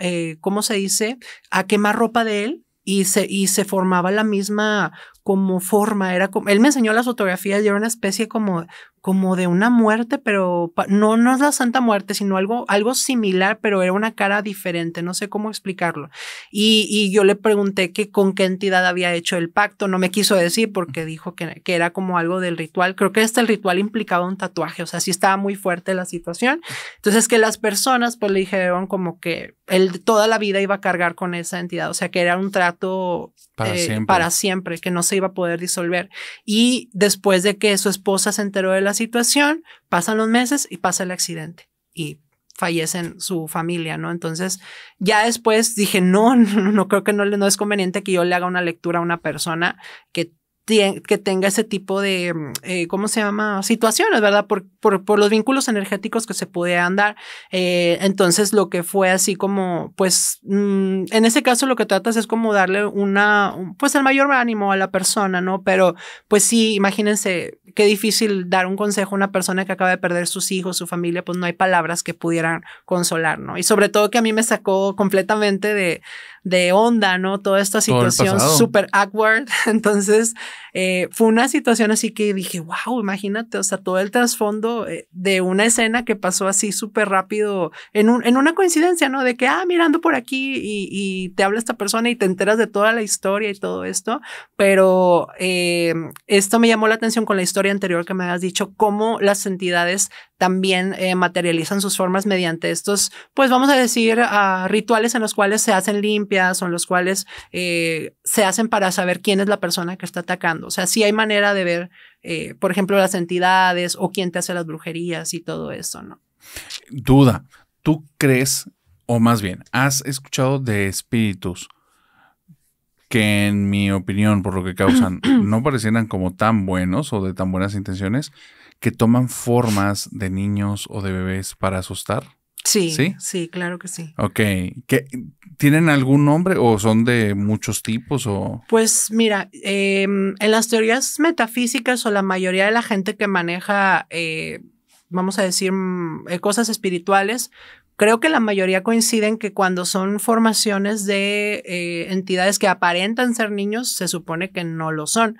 eh, ¿cómo se dice? A quemar ropa de él y y se formaba la misma como forma, era como, él me enseñó las fotografías y era una especie como, como de una muerte, pero no, no es la Santa Muerte, sino algo, algo similar, pero era una cara diferente, no sé cómo explicarlo. Y, yo le pregunté que con qué entidad había hecho el pacto, no me quiso decir porque dijo que, que era como algo del ritual, creo que este el ritual implicaba un tatuaje, o sea, sí estaba muy fuerte la situación. Entonces que las personas pues le dijeron como que él toda la vida iba a cargar con esa entidad, o sea, que era un trato para, eh, siempre. para siempre, que no se iba a poder disolver. Y después de que su esposa se enteró de la situación, pasan los meses y pasa el accidente. Y fallecen su familia, ¿no? Entonces, ya después dije, no, no, no creo que no, no es conveniente que yo le haga una lectura a una persona que que tenga ese tipo de, eh, ¿cómo se llama? Situaciones, ¿verdad? Por, por, por, los vínculos energéticos que se puede dar. Eh, entonces, lo que fue así como, pues, mm, en ese caso lo que tratas es como darle una, pues, el mayor ánimo a la persona, ¿no? Pero, pues sí, imagínense qué difícil dar un consejo a una persona que acaba de perder sus hijos, su familia, pues no hay palabras que pudieran consolar, ¿no? Y sobre todo que a mí me sacó completamente de, de onda, ¿no? Toda esta situación súper awkward. Entonces, eh, fue una situación así que dije, wow, imagínate, o sea, todo el trasfondo eh, de una escena que pasó así súper rápido en, un, en una coincidencia, ¿no? De que, ah, mirando por aquí y, te habla esta persona y te enteras de toda la historia y todo esto, pero em, esto me llamó la atención con la historia anterior que me habías dicho, cómo las entidades también eh, materializan sus formas mediante estos, pues vamos a decir, ah, rituales en los cuales se hacen limpias son los cuales eh, se hacen para saber quién es la persona que está atacando. O sea, si hay manera de ver, eh, por ejemplo, las entidades o quién te hace las brujerías y todo eso, ¿no? Duda, ¿tú crees, o más bien, has escuchado de espíritus? que en mi opinión, por lo que causan, no parecieran como tan buenos o de tan buenas intenciones, que toman formas de niños o de bebés para asustar? Sí, sí, claro que sí. Ok. ¿Qué, ¿Tienen algún nombre o son de muchos tipos? O... Pues mira, em, en las teorías metafísicas o la mayoría de la gente que maneja, eh, vamos a decir, mm, eh, cosas espirituales, creo que la mayoría coinciden que cuando son formaciones de eh, entidades que aparentan ser niños, se supone que no lo son.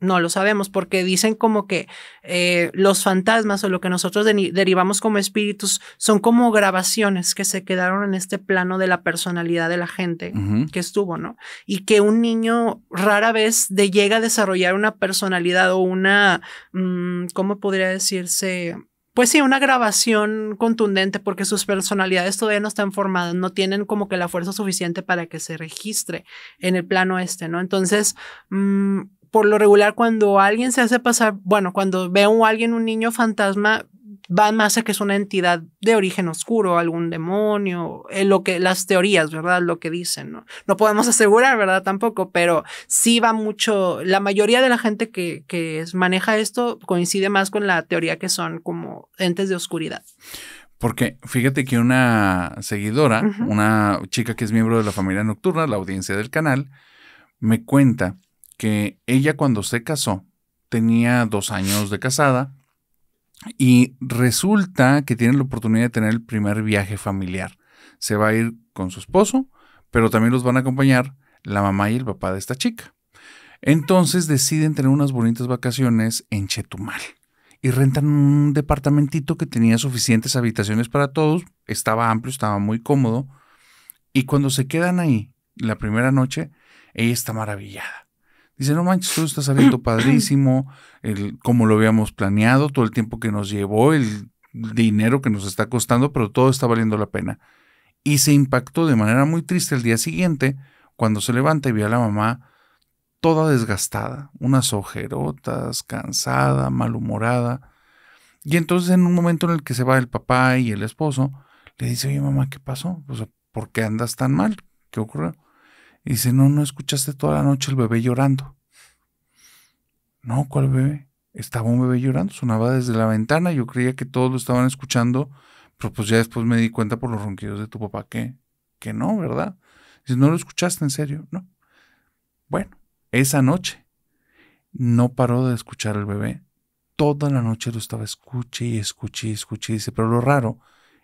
No lo sabemos porque dicen como que eh, los fantasmas o lo que nosotros derivamos como espíritus son como grabaciones que se quedaron en este plano de la personalidad de la gente que estuvo, ¿no? Y que un niño rara vez de llega a desarrollar una personalidad o una, mm, ¿cómo podría decirse? pues sí, una grabación contundente porque sus personalidades todavía no están formadas, no tienen como que la fuerza suficiente para que se registre en el plano este, ¿no? Entonces, mm, por lo regular cuando alguien se hace pasar, bueno, cuando ve a alguien, un niño fantasma, va más a que es una entidad de origen oscuro, algún demonio, eh, lo que las teorías, ¿verdad? Lo que dicen, ¿no? No podemos asegurar, ¿verdad? Tampoco, pero sí va mucho, la mayoría de la gente que, maneja esto coincide más con la teoría que son como entes de oscuridad. Porque fíjate que una seguidora, una chica que es miembro de la familia nocturna, la audiencia del canal, me cuenta que ella cuando se casó tenía dos años de casada y resulta que tiene la oportunidad de tener el primer viaje familiar. Se va a ir con su esposo, pero también los van a acompañar la mamá y el papá de esta chica. Entonces deciden tener unas bonitas vacaciones en Chetumal y rentan un departamentito que tenía suficientes habitaciones para todos, estaba amplio, estaba muy cómodo. Y cuando se quedan ahí la primera noche, ella está maravillada Dice, no manches, todo está saliendo padrísimo, el, como lo habíamos planeado, todo el tiempo que nos llevó, el dinero que nos está costando, pero todo está valiendo la pena. Y se impactó de manera muy triste el día siguiente, cuando se levanta y ve a la mamá toda desgastada, unas ojerotas, cansada, malhumorada. Y entonces en un momento en el que se va el papá y el esposo, le dice, oye mamá, ¿qué pasó? O ¿por qué andas tan mal? ¿Qué ocurrió? Y dice, no, no escuchaste toda la noche el bebé llorando. No, ¿cuál bebé? Estaba un bebé llorando, sonaba desde la ventana, yo creía que todos lo estaban escuchando, pero pues ya después me di cuenta por los ronquidos de tu papá que, que no, ¿verdad? Dice, no lo escuchaste en serio, no. Bueno, esa noche no paró de escuchar al bebé. Toda la noche lo estaba Escuché y escuché y escuché. Dice, pero lo raro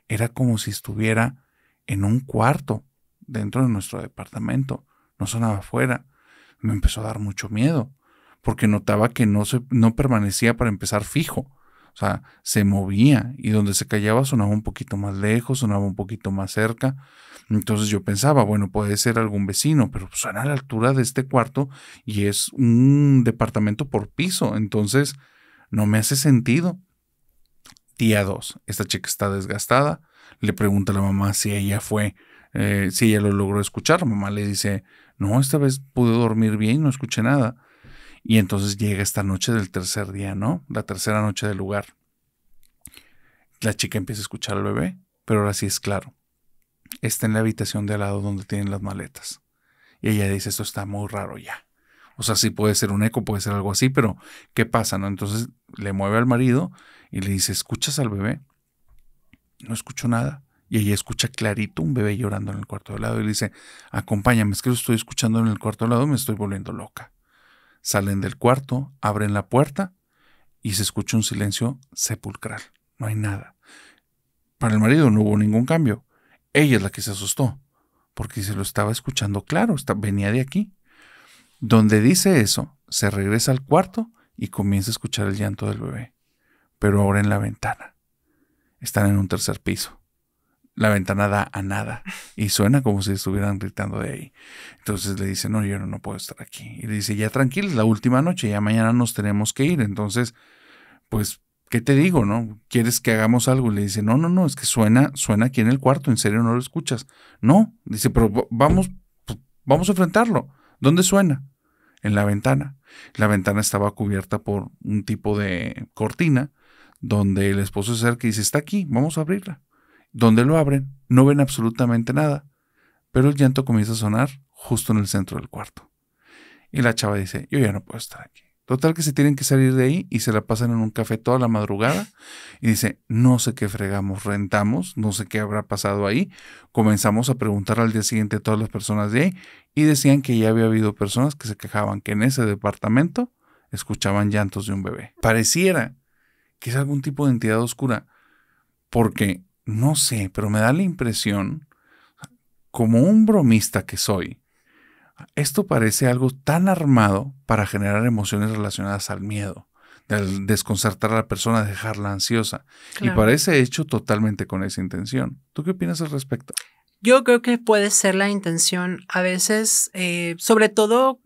era como si estuviera en un cuarto dentro de nuestro departamento no sonaba afuera. Me empezó a dar mucho miedo, porque notaba que no, se, no permanecía para empezar fijo. O sea, se movía y donde se callaba sonaba un poquito más lejos, sonaba un poquito más cerca. Entonces yo pensaba, bueno, puede ser algún vecino, pero suena a la altura de este cuarto y es un departamento por piso. Entonces no me hace sentido. Día 2. Esta chica está desgastada. Le pregunta a la mamá si ella fue si eh, sí, ella lo logró escuchar. Mamá le dice, no, esta vez pude dormir bien, no escuché nada. Y entonces llega esta noche del tercer día, ¿no? La tercera noche del lugar. La chica empieza a escuchar al bebé, pero ahora sí es claro. Está en la habitación de al lado donde tienen las maletas. Y ella dice, esto está muy raro ya. O sea, sí puede ser un eco, puede ser algo así, pero ¿qué pasa? No? Entonces le mueve al marido y le dice, ¿escuchas al bebé? No escucho nada. Y ella escucha clarito un bebé llorando en el cuarto de lado y le dice, acompáñame, es que lo estoy escuchando en el cuarto de lado, me estoy volviendo loca. Salen del cuarto, abren la puerta y se escucha un silencio sepulcral, no hay nada. Para el marido no hubo ningún cambio. Ella es la que se asustó, porque se lo estaba escuchando claro, venía de aquí. Donde dice eso, se regresa al cuarto y comienza a escuchar el llanto del bebé, pero ahora en la ventana. Están en un tercer piso la ventana da a nada y suena como si estuvieran gritando de ahí. Entonces le dice, no, yo no, puedo estar aquí. Y le dice, ya tranquilo, es la última noche, ya mañana nos tenemos que ir. Entonces, pues, ¿qué te digo, no? ¿Quieres que hagamos algo? Y le dice, no, no, no, es que suena, suena aquí en el cuarto, en serio no lo escuchas. No, dice, pero vamos, pues, vamos a enfrentarlo. ¿Dónde suena? En la ventana. La ventana estaba cubierta por un tipo de cortina donde el esposo se acerca dice, está aquí, vamos a abrirla. Donde lo abren, no ven absolutamente nada, pero el llanto comienza a sonar justo en el centro del cuarto. Y la chava dice, yo ya no puedo estar aquí. Total que se tienen que salir de ahí y se la pasan en un café toda la madrugada y dice, no sé qué fregamos, rentamos, no sé qué habrá pasado ahí. Comenzamos a preguntar al día siguiente a todas las personas de ahí y decían que ya había habido personas que se quejaban que en ese departamento escuchaban llantos de un bebé. Pareciera que es algún tipo de entidad oscura porque no sé, pero me da la impresión, como un bromista que soy, esto parece algo tan armado para generar emociones relacionadas al miedo, al desconcertar a la persona, dejarla ansiosa. Y parece hecho totalmente con esa intención. ¿Tú qué opinas al respecto? Yo creo que puede ser la intención a veces, eh, sobre todo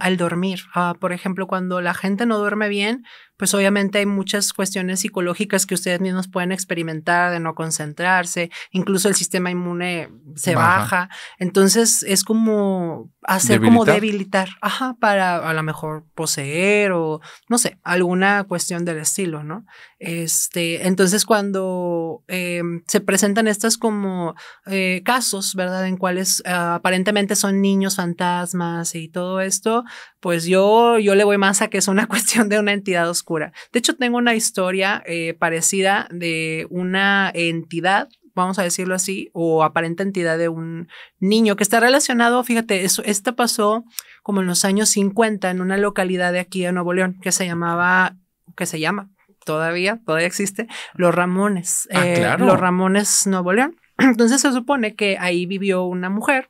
al dormir. Ah, por ejemplo, cuando la gente no duerme bien, pues obviamente hay muchas cuestiones psicológicas que ustedes mismos pueden experimentar de no concentrarse, incluso el sistema inmune se baja, entonces es como hacer como debilitar, ajá, para a lo mejor poseer o no sé, alguna cuestión del estilo, ¿no? Este, entonces cuando em, se presentan estas como eh, casos, ¿verdad? En cuales ah, aparentemente son niños fantasmas y todo esto, pues yo, yo le voy más a que es una cuestión de una entidad oscura de hecho, tengo una historia eh, parecida de una entidad vamos a decirlo así, o aparente entidad de un niño que está relacionado, fíjate, eso, esta pasó como en los años 50 en una localidad de aquí de Nuevo León que se llamaba, que se llama todavía, todavía existe, Los Ramones, ah, eh, Los Ramones Nuevo León. Entonces se supone que ahí vivió una mujer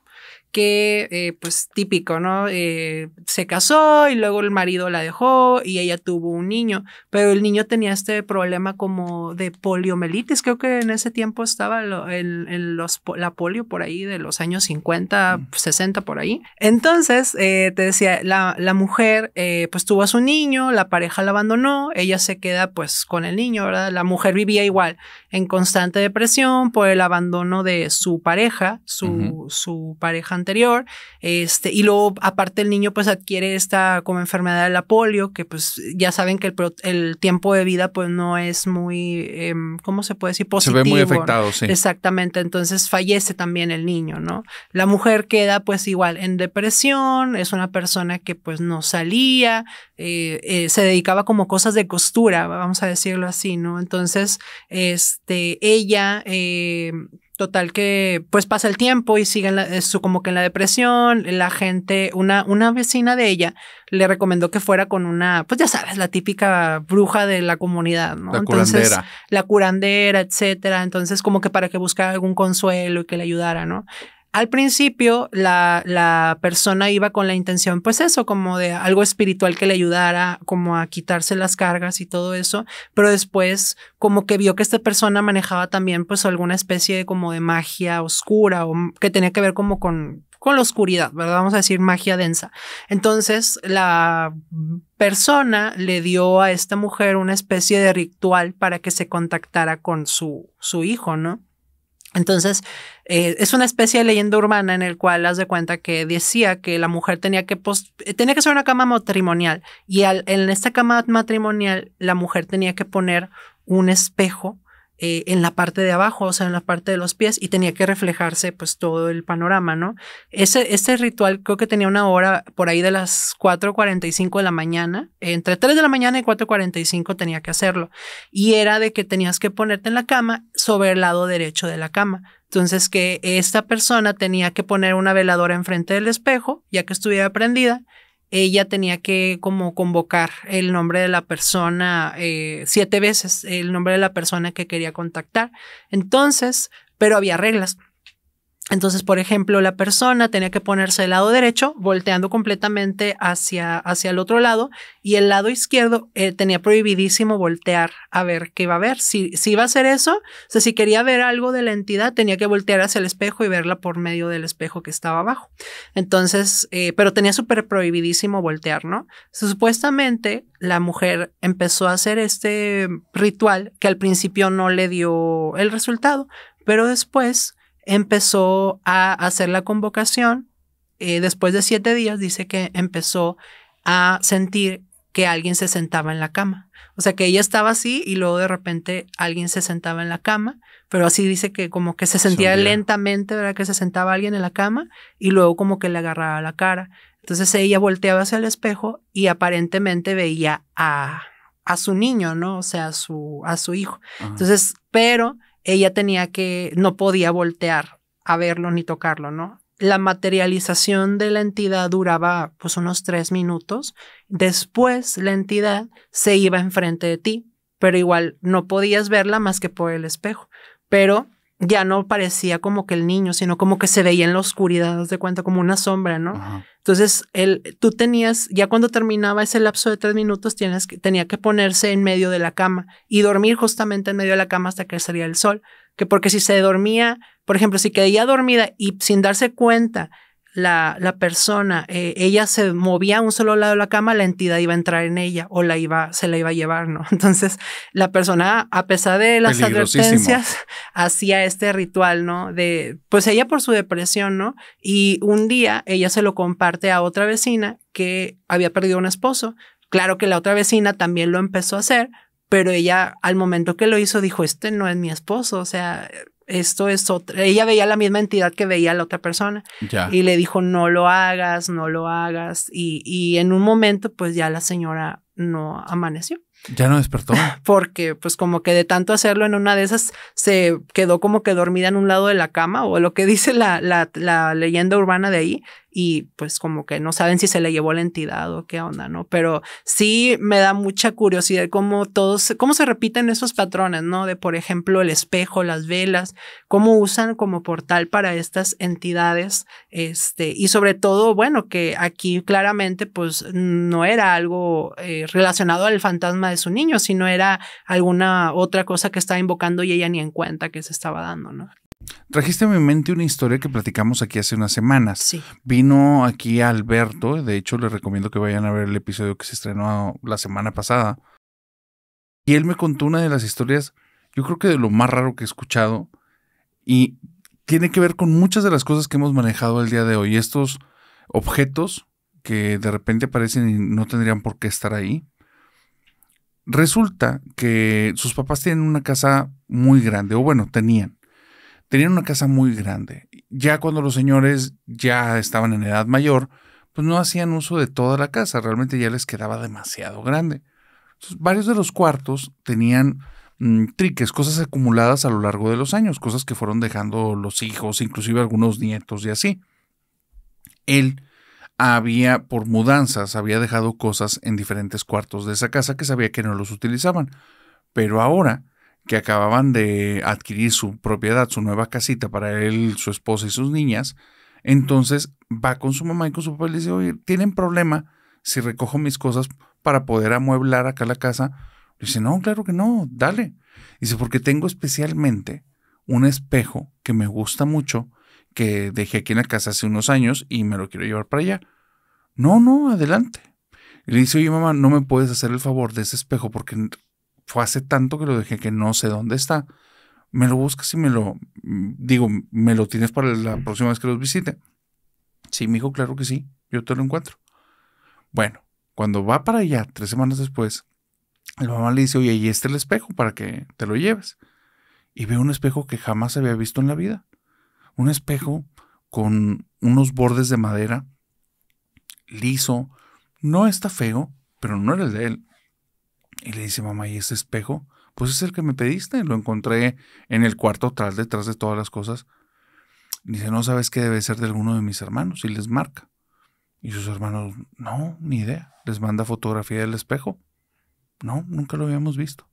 que eh, pues típico, ¿no? Eh, se casó y luego el marido la dejó y ella tuvo un niño, pero el niño tenía este problema como de poliomelitis. creo que en ese tiempo estaba el, la polio por ahí de los años 50, 60 mm. por ahí. Entonces, eh, te decía, la, mujer pues tuvo a su niño, la pareja la abandonó, ella se queda pues con el niño, ¿verdad? La mujer vivía igual en constante depresión por el abandono de su pareja, su, su pareja anterior, este, y luego aparte el niño pues adquiere esta como enfermedad de la polio, que pues ya saben que el, tiempo de vida pues no es muy, em, ¿cómo se puede decir? Positivo. Se ve muy afectado, sí. Exactamente, entonces fallece también el niño, ¿no? La mujer queda pues igual en depresión, es una persona que pues no salía, eh, eh, se dedicaba como cosas de costura, vamos a decirlo así, ¿no? Entonces, este, ella... Eh, Total que pues pasa el tiempo y sigue en como que en la depresión, la gente, una, una vecina de ella le recomendó que fuera con una, pues ya sabes, la típica bruja de la comunidad, ¿no? La Entonces, curandera. La curandera, etcétera. Entonces como que para que buscara algún consuelo y que le ayudara, ¿no? al principio la, persona iba con la intención, pues eso, como de algo espiritual que le ayudara como a quitarse las cargas y todo eso, pero después como que vio que esta persona manejaba también pues alguna especie de como de magia oscura o que tenía que ver como con con la oscuridad, ¿verdad? Vamos a decir magia densa. Entonces, la persona le dio a esta mujer una especie de ritual para que se contactara con su, su hijo, ¿no? Entonces, eh, es una especie de leyenda urbana en el cual haz de cuenta que decía que la mujer tenía que, eh, tenía que ser una cama matrimonial y en esta cama matrimonial la mujer tenía que poner un espejo eh, en la parte de abajo, o sea, en la parte de los pies, y tenía que reflejarse pues todo el panorama, ¿no? Ese, ritual creo que tenía una hora por ahí de las 4.45 de la mañana, entre 3 de la mañana y 4.45 tenía que hacerlo, y era de que tenías que ponerte en la cama sobre el lado derecho de la cama. Entonces que esta persona tenía que poner una veladora enfrente del espejo, ya que estuviera prendida, ella tenía que como convocar el nombre de la persona eh, siete veces, el nombre de la persona que quería contactar. Entonces, pero había reglas. Entonces, por ejemplo, la persona tenía que ponerse del lado derecho, volteando completamente hacia, hacia el otro lado, y el lado izquierdo eh, tenía prohibidísimo voltear a ver qué iba a ver. Si, si iba a hacer eso, o sea, si quería ver algo de la entidad, tenía que voltear hacia el espejo y verla por medio del espejo que estaba abajo. Entonces, eh, pero tenía súper prohibidísimo voltear, ¿no? Supuestamente la mujer empezó a hacer este ritual que al principio no le dio el resultado, pero después empezó a hacer la convocación. Eh, después de siete días, dice que empezó a sentir que alguien se sentaba en la cama. O sea, que ella estaba así y luego de repente alguien se sentaba en la cama, pero así dice que como que se sentía lentamente, ¿verdad? Que se sentaba alguien en la cama y luego como que le agarraba la cara. Entonces ella volteaba hacia el espejo y aparentemente veía a, a su niño, ¿no? O sea, a su, a su hijo. Entonces, pero ella tenía que, no podía voltear a verlo ni tocarlo, ¿no? La materialización de la entidad duraba pues unos tres minutos. Después la entidad se iba enfrente de ti, pero igual no podías verla más que por el espejo. Pero ya no parecía como que el niño, sino como que se veía en la oscuridad, de cuenta, como una sombra, ¿no? Entonces, él, tú tenías, ya cuando terminaba ese lapso de tres minutos, tienes que, tenía que ponerse en medio de la cama y dormir justamente en medio de la cama hasta que salía el sol. Que porque si se dormía, por ejemplo, si quedía dormida y sin darse cuenta la, la persona, eh, ella se movía a un solo lado de la cama, la entidad iba a entrar en ella o la iba, se la iba a llevar, ¿no? Entonces, la persona, a pesar de las advertencias, hacía este ritual, ¿no? De, pues ella por su depresión, ¿no? Y un día ella se lo comparte a otra vecina que había perdido un esposo. Claro que la otra vecina también lo empezó a hacer, pero ella al momento que lo hizo dijo, este no es mi esposo, o sea, esto es otra. Ella veía la misma entidad que veía la otra persona. Y le dijo, no lo hagas, no lo hagas. Y, en un momento, pues ya la señora no amaneció. Ya no despertó. Porque, pues, como que de tanto hacerlo en una de esas, se quedó como que dormida en un lado de la cama, o lo que dice la, la leyenda urbana de ahí, y pues como que no saben si se le llevó la entidad o qué onda, ¿no? Pero sí me da mucha curiosidad cómo todos, cómo se repiten esos patrones, ¿no? De por ejemplo el espejo, las velas, cómo usan como portal para estas entidades, este, y sobre todo, bueno, que aquí claramente pues no era algo eh, relacionado al fantasma de su niño, sino era alguna otra cosa que estaba invocando y ella ni en cuenta que se estaba dando, ¿no? Trajiste a mi mente una historia que platicamos aquí hace unas semanas. Vino aquí Alberto, de hecho le recomiendo que vayan a ver el episodio que se estrenó la semana pasada. Y él me contó una de las historias, yo creo que de lo más raro que he escuchado, y tiene que ver con muchas de las cosas que hemos manejado el día de hoy. Estos objetos que de repente aparecen y no tendrían por qué estar ahí. Resulta que sus papás tienen una casa muy grande, o bueno, tenían tenían una casa muy grande. Ya cuando los señores ya estaban en edad mayor, pues no hacían uso de toda la casa, realmente ya les quedaba demasiado grande. varios de los cuartos tenían mm, triques, cosas acumuladas a lo largo de los años, cosas que fueron dejando los hijos, inclusive algunos nietos y así. Él había, por mudanzas, había dejado cosas en diferentes cuartos de esa casa que sabía que no los utilizaban. Pero ahora que acababan de adquirir su propiedad, su nueva casita para él, su esposa y sus niñas. Entonces va con su mamá y con su papá y le dice, oye, ¿tienen problema si recojo mis cosas para poder amueblar acá la casa? Le dice, no, claro que no, dale. Dice, porque tengo especialmente un espejo que me gusta mucho, que dejé aquí en la casa hace unos años y me lo quiero llevar para allá. No, no, adelante. Y le dice, oye mamá, no me puedes hacer el favor de ese espejo porque fue hace tanto que lo dejé que no sé dónde está. Me lo buscas y me lo, mm, digo, me lo tienes para la próxima vez que los visite. Sí, mi hijo, claro que sí, yo te lo encuentro. Bueno, cuando va para allá, tres semanas después, el mamá le dice, oye, ahí está el espejo para que te lo lleves. Y ve un espejo que jamás había visto en la vida. Un espejo con unos bordes de madera, liso, no está feo, pero no era el de él. Y le dice, mamá, ¿y ese espejo? Pues es el que me pediste, lo encontré en el cuarto atrás, detrás de todas las cosas. dice, no sabes qué debe ser de alguno de mis hermanos y les marca. Y sus hermanos, no, ni idea. Les manda fotografía del espejo. No, nunca lo habíamos visto.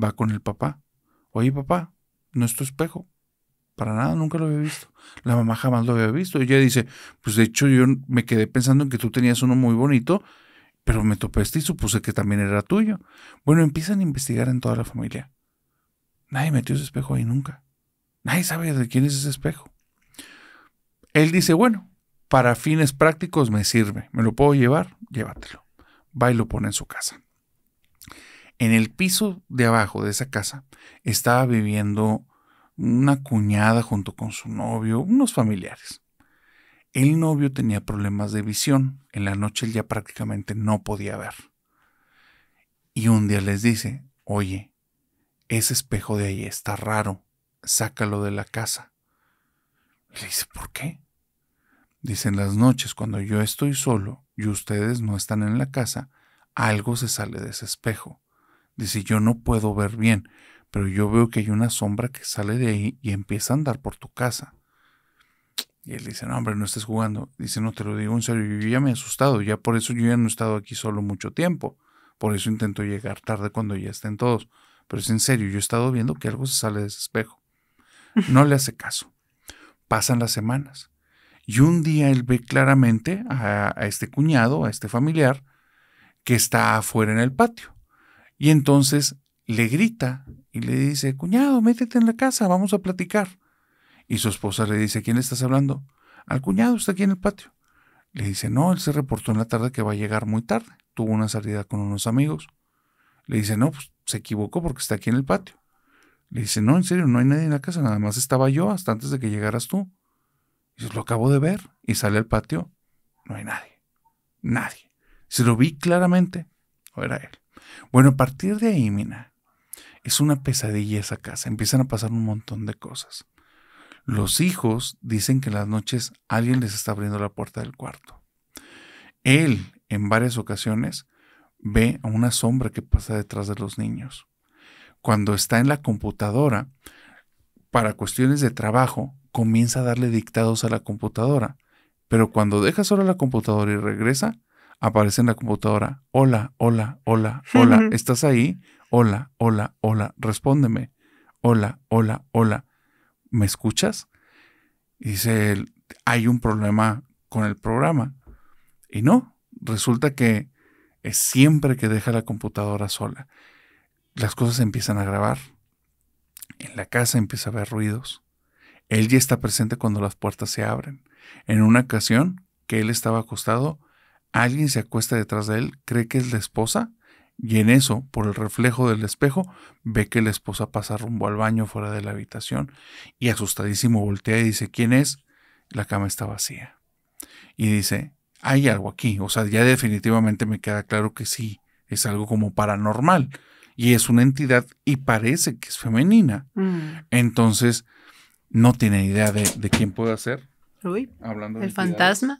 Va con el papá. Oye, papá, no es tu espejo. Para nada, nunca lo había visto. La mamá jamás lo había visto. Ella dice, pues de hecho yo me quedé pensando en que tú tenías uno muy bonito pero me topé y supuse que también era tuyo. Bueno, empiezan a investigar en toda la familia. Nadie metió ese espejo ahí nunca. Nadie sabe de quién es ese espejo. Él dice, bueno, para fines prácticos me sirve, me lo puedo llevar, llévatelo. Va y lo pone en su casa. En el piso de abajo de esa casa estaba viviendo una cuñada junto con su novio, unos familiares. El novio tenía problemas de visión. En la noche él ya prácticamente no podía ver. Y un día les dice, oye, ese espejo de ahí está raro, sácalo de la casa. Le dice, ¿por qué? Dicen las noches, cuando yo estoy solo y ustedes no están en la casa, algo se sale de ese espejo. Dice, yo no puedo ver bien, pero yo veo que hay una sombra que sale de ahí y empieza a andar por tu casa. Y él dice, no, hombre, no estés jugando. Dice, no, te lo digo en serio, yo ya me he asustado, ya por eso yo ya no he estado aquí solo mucho tiempo. Por eso intento llegar tarde cuando ya estén todos. Pero es en serio, yo he estado viendo que algo se sale de ese espejo. No le hace caso. Pasan las semanas. Y un día él ve claramente a, a este cuñado, a este familiar, que está afuera en el patio. Y entonces le grita y le dice, cuñado, métete en la casa, vamos a platicar. Y su esposa le dice, quién estás hablando? Al cuñado, está aquí en el patio. Le dice, no, él se reportó en la tarde que va a llegar muy tarde. Tuvo una salida con unos amigos. Le dice, no, pues se equivocó porque está aquí en el patio. Le dice, no, en serio, no hay nadie en la casa, nada más estaba yo hasta antes de que llegaras tú. Y lo acabo de ver. Y sale al patio, no hay nadie. Nadie. Se lo vi claramente. O era él. Bueno, a partir de ahí, Mina, es una pesadilla esa casa. Empiezan a pasar un montón de cosas. Los hijos dicen que en las noches alguien les está abriendo la puerta del cuarto. Él, en varias ocasiones, ve a una sombra que pasa detrás de los niños. Cuando está en la computadora, para cuestiones de trabajo, comienza a darle dictados a la computadora. Pero cuando deja sola la computadora y regresa, aparece en la computadora, hola, hola, hola, hola, ¿estás ahí? Hola, hola, hola, respóndeme. Hola, hola, hola. ¿me escuchas? Y dice, hay un problema con el programa. Y no, resulta que es siempre que deja la computadora sola, las cosas empiezan a grabar. En la casa empieza a haber ruidos. Él ya está presente cuando las puertas se abren. En una ocasión que él estaba acostado, alguien se acuesta detrás de él, cree que es la esposa y en eso, por el reflejo del espejo, ve que la esposa pasa rumbo al baño fuera de la habitación y asustadísimo voltea y dice, ¿quién es? La cama está vacía. Y dice, hay algo aquí. O sea, ya definitivamente me queda claro que sí, es algo como paranormal. Y es una entidad y parece que es femenina. Mm. Entonces, no tiene idea de, quién puede ser. Uy, Hablando el fantasma.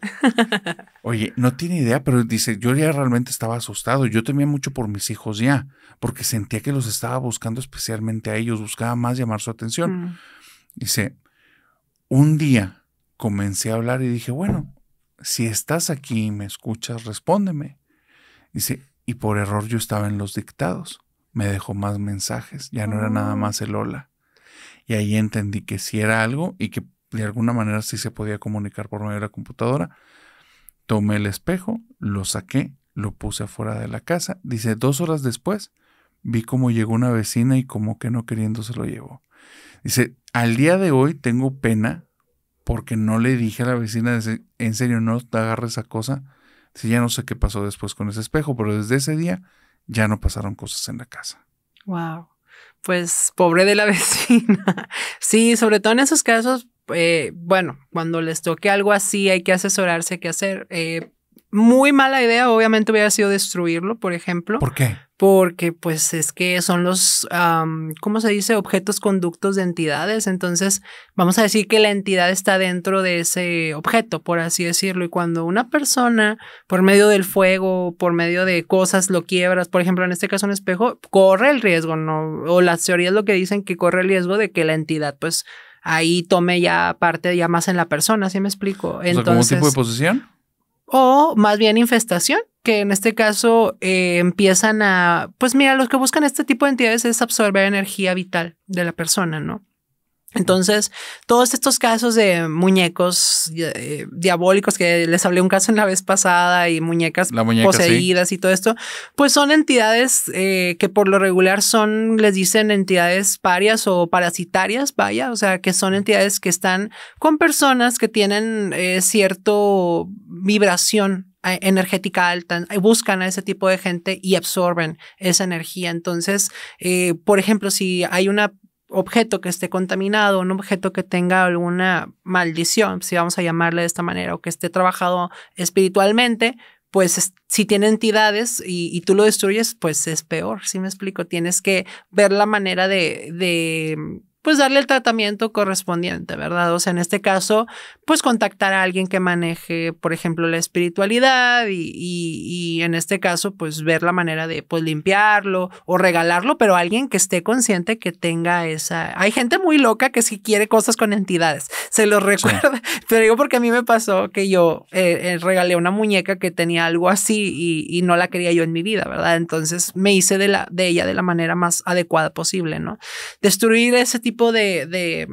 Oye, no tiene idea, pero dice, yo ya realmente estaba asustado, yo temía mucho por mis hijos ya, porque sentía que los estaba buscando especialmente a ellos, buscaba más llamar su atención. Mm. Dice, un día comencé a hablar y dije, bueno, si estás aquí y me escuchas, respóndeme. Dice, y por error yo estaba en los dictados. Me dejó más mensajes, ya no era nada oh. más el hola. Y ahí entendí que si era algo y que de alguna manera sí se podía comunicar por medio de la computadora. Tomé el espejo, lo saqué, lo puse afuera de la casa. Dice, dos horas después vi cómo llegó una vecina y como que no queriendo se lo llevó. Dice, al día de hoy tengo pena porque no le dije a la vecina, en serio, no te agarres esa cosa. Si ya no sé qué pasó después con ese espejo, pero desde ese día ya no pasaron cosas en la casa. Wow. Pues pobre de la vecina. sí, sobre todo en esos casos, eh, bueno, cuando les toque algo así hay que asesorarse qué hacer. Eh, muy mala idea, obviamente hubiera sido destruirlo, por ejemplo. ¿Por qué? Porque pues es que son los, ¿cómo se dice? Objetos conductos de entidades. Entonces, vamos a decir que la entidad está dentro de ese objeto, por así decirlo. Y cuando una persona, por medio del fuego, por medio de cosas, lo quiebras, por ejemplo, en este caso un espejo, corre el riesgo, ¿no? O las teorías lo que dicen que corre el riesgo de que la entidad pues ahí tome ya parte ya más en la persona, ¿sí me explico? Entonces, tipo de posesión? O más bien infestación, que en este caso eh, empiezan a, pues mira, los que buscan este tipo de entidades es absorber energía vital de la persona, ¿no? Entonces, todos estos casos de muñecos eh, diabólicos, que les hablé un caso en la vez pasada, y muñecas poseídas y todo esto, pues son entidades eh, que por lo regular son, les dicen entidades parias o parasitarias, vaya, o sea, que son entidades que están con personas que tienen cierta eh, cierto vibración energética alta, buscan a ese tipo de gente y absorben esa energía. Entonces, por ejemplo, si hay una objeto que esté contaminado, un objeto que tenga alguna maldición, si vamos a llamarle de esta manera, o que esté trabajado espiritualmente, pues si tiene entidades y, tú lo destruyes, pues es peor, si me explico? Tienes que ver la manera de, de pues darle el tratamiento correspondiente, ¿verdad? O sea, en este caso, pues contactar a alguien que maneje, por ejemplo, la espiritualidad y, en este caso, pues ver la manera de, pues limpiarlo o regalarlo, pero alguien que esté consciente que tenga esa... Hay gente muy loca que si quiere cosas con entidades, se los recuerda, pero digo porque a mí me pasó que yo eh, eh, regalé una muñeca que tenía algo así y, y, no la quería yo en mi vida, ¿verdad? Entonces me hice de, la, de ella de la manera más adecuada posible, ¿no? Destruir ese tipo de,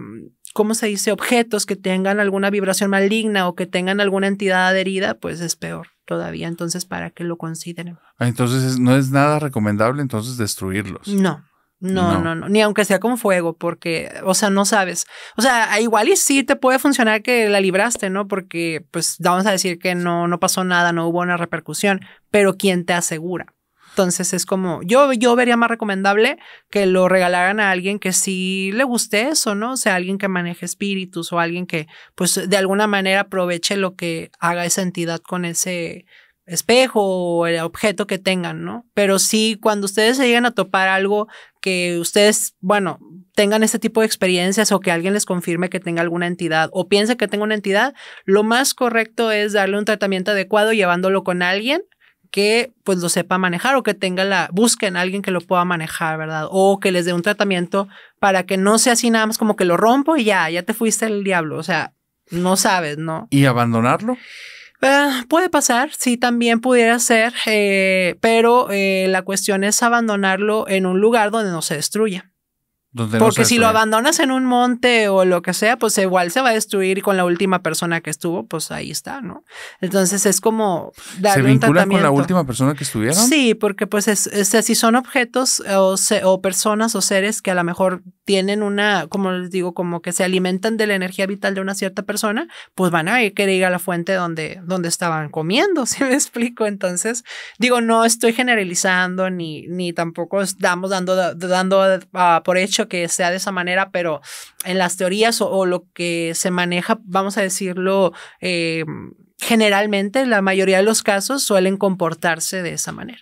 ¿cómo se dice?, objetos que tengan alguna vibración maligna o que tengan alguna entidad adherida, pues es peor todavía. Entonces, para que lo consideren. Ah, entonces, no es nada recomendable entonces destruirlos. No. No, no, no, ni aunque sea como fuego, porque, o sea, no sabes. O sea, igual y sí te puede funcionar que la libraste, ¿no? Porque, pues, vamos a decir que no, no pasó nada, no hubo una repercusión, pero ¿quién te asegura? Entonces es como, yo, yo vería más recomendable que lo regalaran a alguien que sí le guste eso, ¿no? O sea, alguien que maneje espíritus o alguien que, pues, de alguna manera aproveche lo que haga esa entidad con ese espejo o el objeto que tengan, ¿no? Pero sí, cuando ustedes se llegan a topar algo que ustedes, bueno, tengan este tipo de experiencias o que alguien les confirme que tenga alguna entidad o piense que tenga una entidad, lo más correcto es darle un tratamiento adecuado llevándolo con alguien que pues lo sepa manejar o que tenga la, busquen a alguien que lo pueda manejar, ¿verdad? O que les dé un tratamiento para que no sea así nada más como que lo rompo y ya, ya te fuiste el diablo, o sea, no sabes, ¿no? ¿Y abandonarlo? Ah, puede pasar, sí, también pudiera ser, eh, pero eh, la cuestión es abandonarlo en un lugar donde no se destruya. Porque si lo abandonas en un monte o lo que sea, pues igual se va a destruir con la última persona que estuvo, pues ahí está, ¿no? Entonces es como darle ¿Se vincula con la última persona que estuvieron? Sí, porque pues es, si son objetos eh, o, personas o seres que a lo mejor tienen una, como les digo, como que se alimentan de la energía vital de una cierta persona, pues van a querer ir a la fuente donde, donde estaban comiendo, si me explico. Entonces, digo, no estoy generalizando ni, ni tampoco estamos dando, dando por hecho que sea de esa manera, pero en las teorías o, lo que se maneja, vamos a decirlo, eh, generalmente la mayoría de los casos suelen comportarse de esa manera.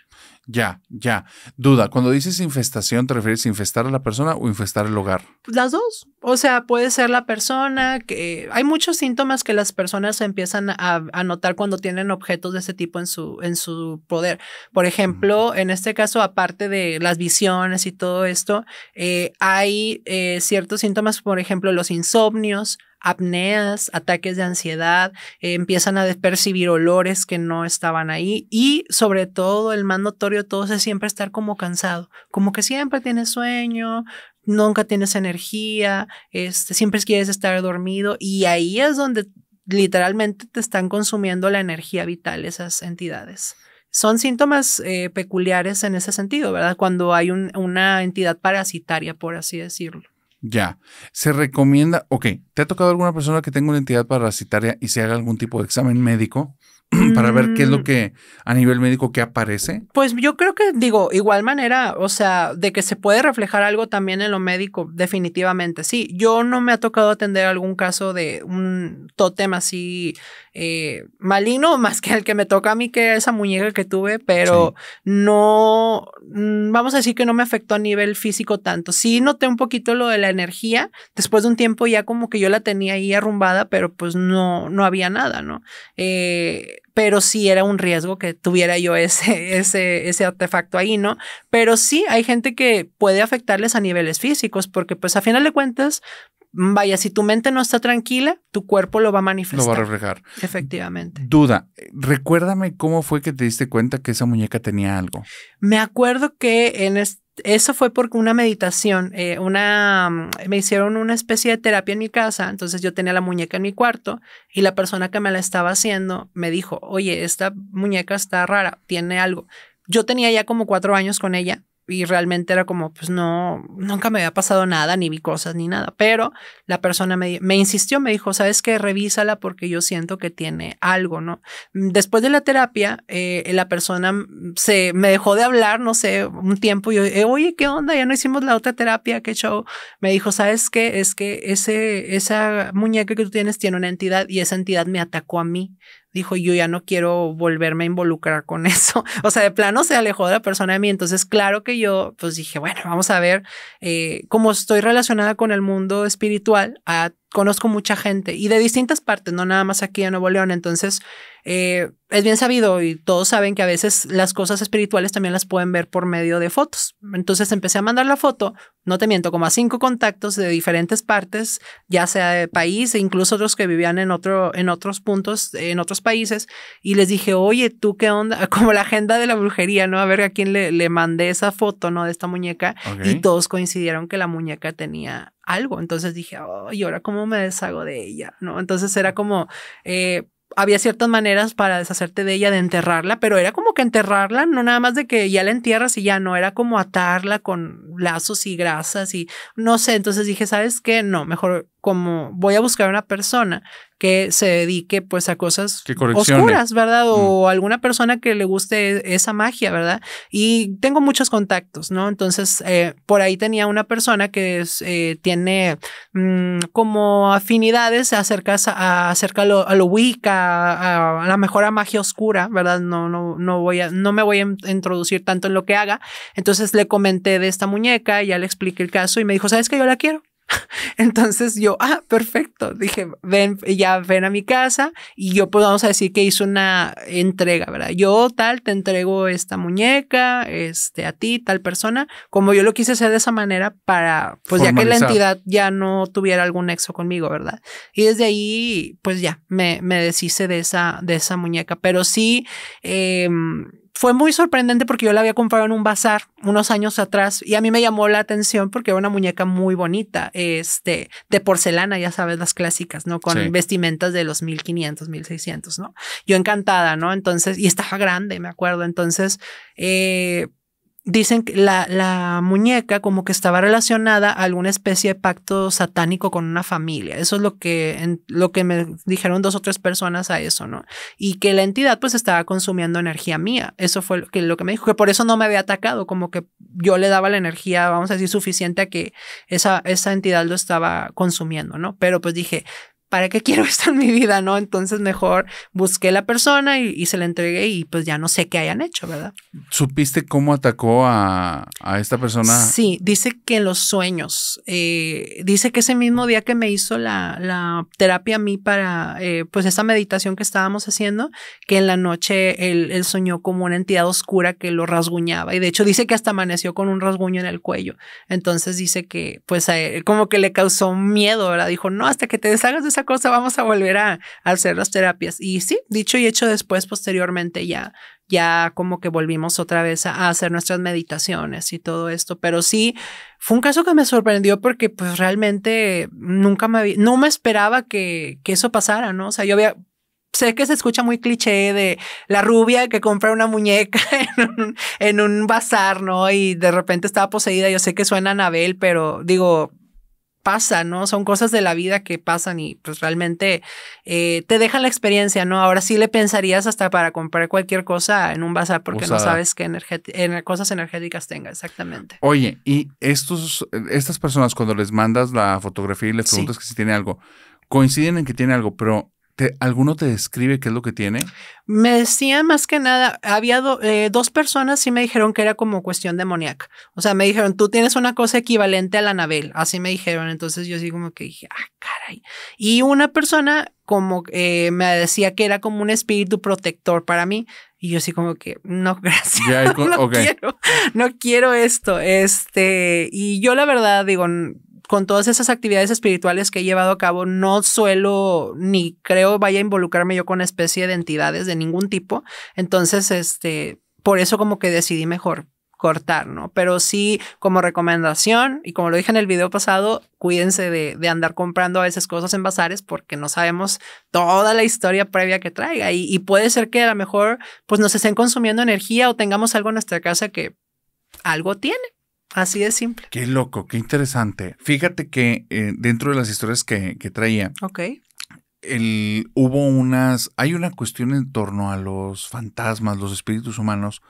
Ya, ya. Duda, cuando dices infestación, ¿te refieres a infestar a la persona o infestar el hogar? Pues las dos. O sea, puede ser la persona que... Hay muchos síntomas que las personas empiezan a, notar cuando tienen objetos de ese tipo en su, en su poder. Por ejemplo, en este caso, aparte de las visiones y todo esto, eh, hay eh, ciertos síntomas, por ejemplo, los insomnios, apneas, ataques de ansiedad, eh, empiezan a percibir olores que no estaban ahí y sobre todo el más notorio todos es siempre estar como cansado, como que siempre tienes sueño, nunca tienes energía, este, siempre quieres estar dormido y ahí es donde literalmente te están consumiendo la energía vital esas entidades. Son síntomas eh, peculiares en ese sentido, ¿verdad? Cuando hay una entidad parasitaria, por así decirlo. Ya. Se recomienda, ok, ¿te ha tocado alguna persona que tenga una entidad parasitaria y se haga algún tipo de examen médico? para ver qué es lo mm. que a nivel médico que aparece? Pues yo creo que digo, igual manera, o sea, de que se puede reflejar algo también en lo médico, definitivamente, sí. Yo no me ha tocado atender algún caso de un tótem así malino, eh, maligno, más que el que me toca a mí, que esa muñeca que tuve, pero no, mm, vamos a decir que no me afectó a nivel físico tanto. Sí noté un poquito lo de la energía, después de un tiempo ya como que yo la tenía ahí arrumbada, pero pues no, no había nada, ¿no? Eh, pero sí era un riesgo que tuviera yo ese, ese, ese artefacto ahí, ¿no? Pero sí hay gente que puede afectarles a niveles físicos, porque pues a final de cuentas, vaya, si tu mente no está tranquila, tu cuerpo lo va a manifestar. Lo va a reflejar. Efectivamente. Duda, recuérdame cómo fue que te diste cuenta que esa muñeca tenía algo. Me acuerdo que en, este eso fue porque una meditación, eh, mm, me hicieron una especie de terapia en mi casa, entonces yo tenía la muñeca en mi cuarto y la persona que me la estaba haciendo me dijo, oye, esta muñeca está rara, tiene algo. Yo tenía ya como cuatro años con ella y realmente era como, pues no, nunca me había pasado nada, ni vi cosas, ni nada. Pero la persona me, insistió, me dijo, sabes que revísala porque yo siento que tiene algo, ¿no? Después de la terapia, eh, la persona se me dejó de hablar, no sé, un tiempo. Y yo, eh, oye, ¿qué onda? Ya no hicimos la otra terapia, qué show. Me dijo, ¿sabes qué? Es que ese, esa muñeca que tú tienes tiene una entidad y esa entidad me atacó a mí dijo, yo ya no quiero volverme a involucrar con eso. O sea, de plano se alejó de la persona de mí. Entonces, claro que yo, pues dije, bueno, vamos a ver eh, cómo estoy relacionada con el mundo espiritual. A conozco mucha gente y de distintas partes, no nada más aquí en Nuevo León. Entonces, eh, es bien sabido y todos saben que a veces las cosas espirituales también las pueden ver por medio de fotos. Entonces empecé a mandar la foto, no te miento, como a cinco contactos de diferentes partes, ya sea de país e incluso otros que vivían en, otro, en otros puntos, en otros países, y les dije, oye, ¿tú qué onda? Como la agenda de la brujería, ¿no? A ver a quién le, le mandé esa foto, ¿no? De esta muñeca. Y todos coincidieron que la muñeca tenía algo. Entonces dije, oh, ¿y ahora cómo me deshago de ella? ¿No? Entonces era como, eh, había ciertas maneras para deshacerte de ella, de enterrarla, pero era como que enterrarla, no nada más de que ya la entierras y ya no, era como atarla con lazos y grasas y no sé, entonces dije, ¿sabes qué? No, mejor como voy a buscar una persona que se dedique pues a cosas oscuras, ¿verdad? O mm. alguna persona que le guste esa magia, ¿verdad? Y tengo muchos contactos, ¿no? Entonces, eh, por ahí tenía una persona que eh, tiene mm, como afinidades acerca, a, acerca a lo, a a, la mejor magia oscura, ¿verdad? No, no, no, voy a, no me voy a introducir tanto en lo que haga. Entonces le comenté de esta muñeca, ya le expliqué el caso y me dijo, ¿sabes que yo la quiero? Entonces yo, ah, perfecto. Dije, ven, ya ven a mi casa y yo, pues vamos a decir que hice una entrega, ¿verdad? Yo tal, te entrego esta muñeca, este, a ti, tal persona. Como yo lo quise hacer de esa manera para, pues ya que la entidad ya no tuviera algún nexo conmigo, ¿verdad? Y desde ahí, pues ya, me, me deshice de esa, de esa muñeca. Pero sí, eh, fue muy sorprendente porque yo la había comprado en un bazar unos años atrás y a mí me llamó la atención porque era una muñeca muy bonita, este, de porcelana, ya sabes, las clásicas, ¿no? Con vestimentas de los 1500, 1600, ¿no? Yo encantada, ¿no? Entonces, y estaba grande, me acuerdo. Entonces, eh, dicen que la, la, muñeca como que estaba relacionada a alguna especie de pacto satánico con una familia. Eso es lo que, lo que me dijeron dos o tres personas a eso, ¿no? Y que la entidad pues estaba consumiendo energía mía. Eso fue lo que, lo que me dijo, que por eso no me había atacado, como que yo le daba la energía, vamos a decir, suficiente a que esa, esa entidad lo estaba consumiendo, ¿no? Pero pues dije, ¿para qué quiero esto en mi vida? ¿No? Entonces mejor busqué la persona y, se la entregué y pues ya no sé qué hayan hecho, ¿verdad? ¿Supiste cómo atacó a, esta persona? Sí, dice que en los sueños, eh, dice que ese mismo día que me hizo la, la terapia a mí para, eh, pues esa meditación que estábamos haciendo, que en la noche él, soñó como una entidad oscura que lo rasguñaba y de hecho dice que hasta amaneció con un rasguño en el cuello. Entonces dice que pues como que le causó miedo, ¿verdad? Dijo, no, hasta que te deshagas de esa cosa, vamos a volver a, hacer las terapias. Y sí, dicho y hecho después, posteriormente ya, ya como que volvimos otra vez a, hacer nuestras meditaciones y todo esto. Pero sí, fue un caso que me sorprendió porque pues realmente nunca me había, no me esperaba que, eso pasara, ¿no? O sea, yo había, sé que se escucha muy cliché de la rubia que compra una muñeca en un, bazar, ¿no? Y de repente estaba poseída. Yo sé que suena Anabel, pero digo, pasa, ¿no? Son cosas de la vida que pasan y pues realmente eh, te dejan la experiencia, ¿no? Ahora sí le pensarías hasta para comprar cualquier cosa en un bazar porque no sabes qué en cosas energéticas tenga, exactamente. Oye, y estos, estas personas cuando les mandas la fotografía y les preguntas que si tiene algo, coinciden en que tiene algo, pero ¿Alguno te describe qué es lo que tiene? Me decía, más que nada, había eh, dos personas y me dijeron que era como cuestión demoníaca. O sea, me dijeron, tú tienes una cosa equivalente a la Anabel. Así me dijeron. Entonces yo sí como que dije, ah, caray. Y una persona como eh, me decía que era como un espíritu protector para mí. Y yo sí como que, no, gracias. no, quiero, no quiero esto. Este, y yo la verdad digo, con todas esas actividades espirituales que he llevado a cabo, no suelo ni creo vaya a involucrarme yo con especie de entidades de ningún tipo. Entonces, este, por eso como que decidí mejor cortar, ¿no? Pero sí, como recomendación, y como lo dije en el video pasado, cuídense de, andar comprando a veces cosas en bazares porque no sabemos toda la historia previa que traiga y, puede ser que a lo mejor pues nos estén consumiendo energía o tengamos algo en nuestra casa que algo tiene, Así de simple. Qué loco, qué interesante. Fíjate que eh, dentro de las historias que, traía, hubo unas, hay una cuestión en torno a los fantasmas, los espíritus humanos,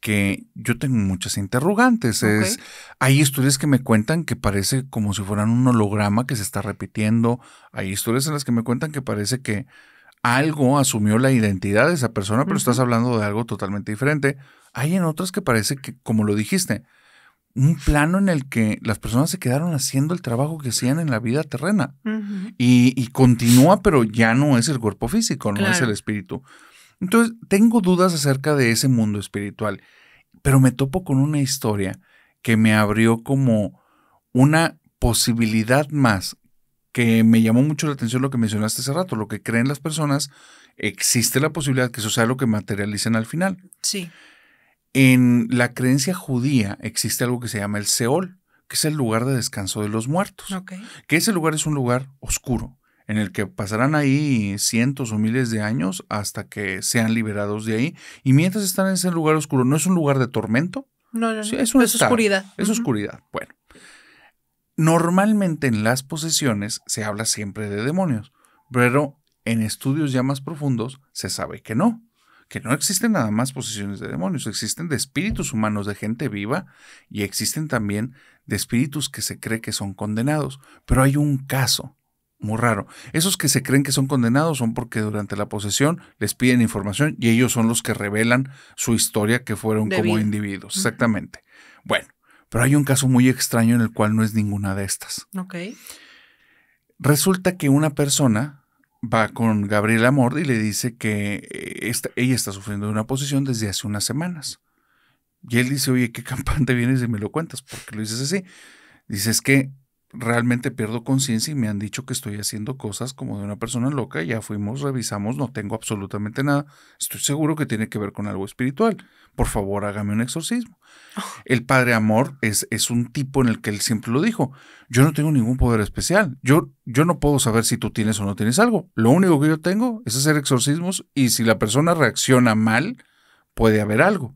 que yo tengo muchas interrogantes. Es, hay historias que me cuentan que parece como si fueran un holograma que se está repitiendo. Hay historias en las que me cuentan que parece que algo asumió la identidad de esa persona, pero estás hablando de algo totalmente diferente. Hay en otras que parece que, como lo dijiste, un plano en el que las personas se quedaron haciendo el trabajo que hacían en la vida terrena. y, continúa, pero ya no es el cuerpo físico, no es el espíritu. Entonces, tengo dudas acerca de ese mundo espiritual, pero me topo con una historia que me abrió como una posibilidad más que me llamó mucho la atención lo que mencionaste hace rato, lo que creen las personas, existe la posibilidad que eso sea lo que materialicen al final. Sí. En la creencia judía existe algo que se llama el Seol, que es el lugar de descanso de los muertos. Que ese lugar es un lugar oscuro, en el que pasarán ahí cientos o miles de años hasta que sean liberados de ahí. Y mientras están en ese lugar oscuro, no es un lugar de tormento. No, no, no. es, oscuridad. Es oscuridad. Bueno. Normalmente en las posesiones se habla siempre de demonios, pero en estudios ya más profundos se sabe que no que no existen nada más posesiones de demonios, existen de espíritus humanos, de gente viva, y existen también de espíritus que se cree que son condenados. Pero hay un caso muy raro. Esos que se creen que son condenados son porque durante la posesión les piden información y ellos son los que revelan su historia que fueron como individuos. Exactamente. Bueno, pero hay un caso muy extraño en el cual no es ninguna de estas. Ok. Resulta que una persona va con Gabriela Mordi y le dice que eh, ella está sufriendo de una posición desde hace unas semanas. Y él dice, oye, qué campante vienes y me lo cuentas, porque lo dices así. Dice, es que realmente pierdo conciencia y me han dicho que estoy haciendo cosas como de una persona loca. Ya fuimos, revisamos, no tengo absolutamente nada. Estoy seguro que tiene que ver con algo espiritual. Por favor, hágame un exorcismo. El Padre Amor es, es un tipo en el que él siempre lo dijo, yo no tengo ningún poder especial, yo, yo no puedo saber si tú tienes o no tienes algo, lo único que yo tengo es hacer exorcismos y si la persona reacciona mal, puede haber algo.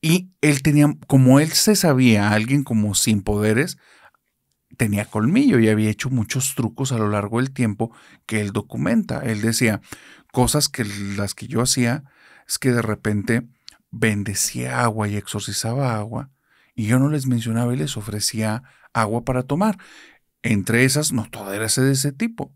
Y él tenía, como él se sabía, alguien como sin poderes, tenía colmillo y había hecho muchos trucos a lo largo del tiempo que él documenta. Él decía cosas que las que yo hacía es que de repente bendecía agua y exorcizaba agua, y yo no les mencionaba y les ofrecía agua para tomar. Entre esas, no todas era de ese tipo.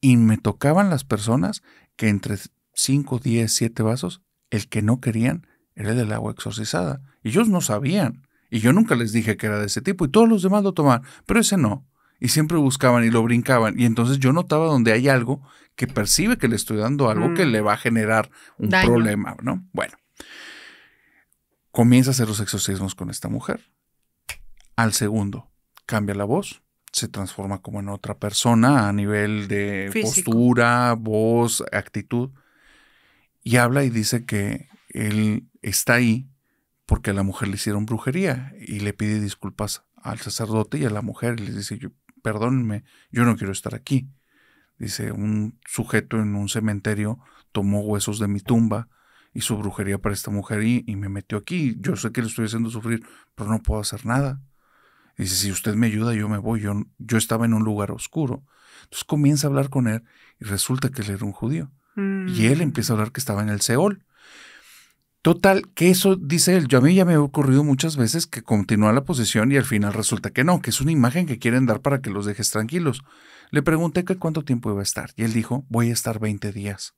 Y me tocaban las personas que entre 5, 10, 7 vasos, el que no querían era el del agua exorcizada. Ellos no sabían. Y yo nunca les dije que era de ese tipo. Y todos los demás lo tomaban, pero ese no. Y siempre buscaban y lo brincaban. Y entonces yo notaba donde hay algo que percibe que le estoy dando algo que mm. le va a generar un problema, ¿no? Bueno comienza a hacer los exorcismos con esta mujer. Al segundo, cambia la voz, se transforma como en otra persona a nivel de postura, voz, actitud. Y habla y dice que él está ahí porque a la mujer le hicieron brujería y le pide disculpas al sacerdote y a la mujer y les dice, perdónenme, yo no quiero estar aquí. Dice, un sujeto en un cementerio tomó huesos de mi tumba, y su brujería para esta mujer y, me metió aquí. Yo sé que le estoy haciendo sufrir, pero no puedo hacer nada. dice, si usted me ayuda, yo me voy. Yo, yo estaba en un lugar oscuro. Entonces comienza a hablar con él y resulta que él era un judío. Y él mm. empieza a hablar que estaba en el Seol. Total, que eso dice él. Yo a mí ya me ha ocurrido muchas veces que continúa la posesión y al final resulta que no, que es una imagen que quieren dar para que los dejes tranquilos. Le pregunté que cuánto tiempo iba a estar y él dijo, voy a estar 20 días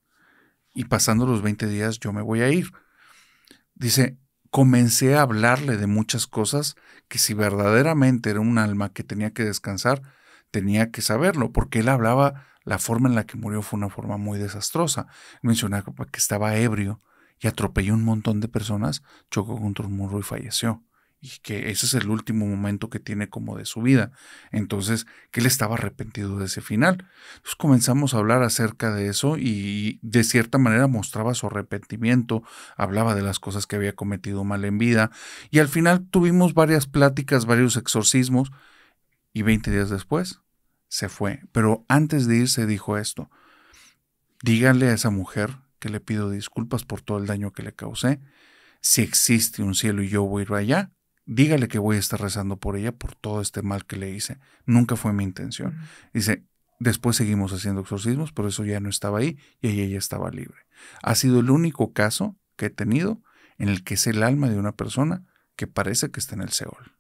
y pasando los 20 días yo me voy a ir. Dice, comencé a hablarle de muchas cosas que si verdaderamente era un alma que tenía que descansar, tenía que saberlo, porque él hablaba, la forma en la que murió fue una forma muy desastrosa. Mencionaba pues, que estaba ebrio y atropelló un montón de personas, chocó contra un muro y falleció y que ese es el último momento que tiene como de su vida. Entonces, que él estaba arrepentido de ese final. Entonces comenzamos a hablar acerca de eso y de cierta manera mostraba su arrepentimiento, hablaba de las cosas que había cometido mal en vida y al final tuvimos varias pláticas, varios exorcismos y 20 días después se fue. Pero antes de irse dijo esto, díganle a esa mujer que le pido disculpas por todo el daño que le causé. Si existe un cielo y yo voy a ir allá, dígale que voy a estar rezando por ella por todo este mal que le hice. Nunca fue mi intención. Dice, después seguimos haciendo exorcismos, pero eso ya no estaba ahí y ella ya estaba libre. Ha sido el único caso que he tenido en el que es el alma de una persona que parece que está en el Seol.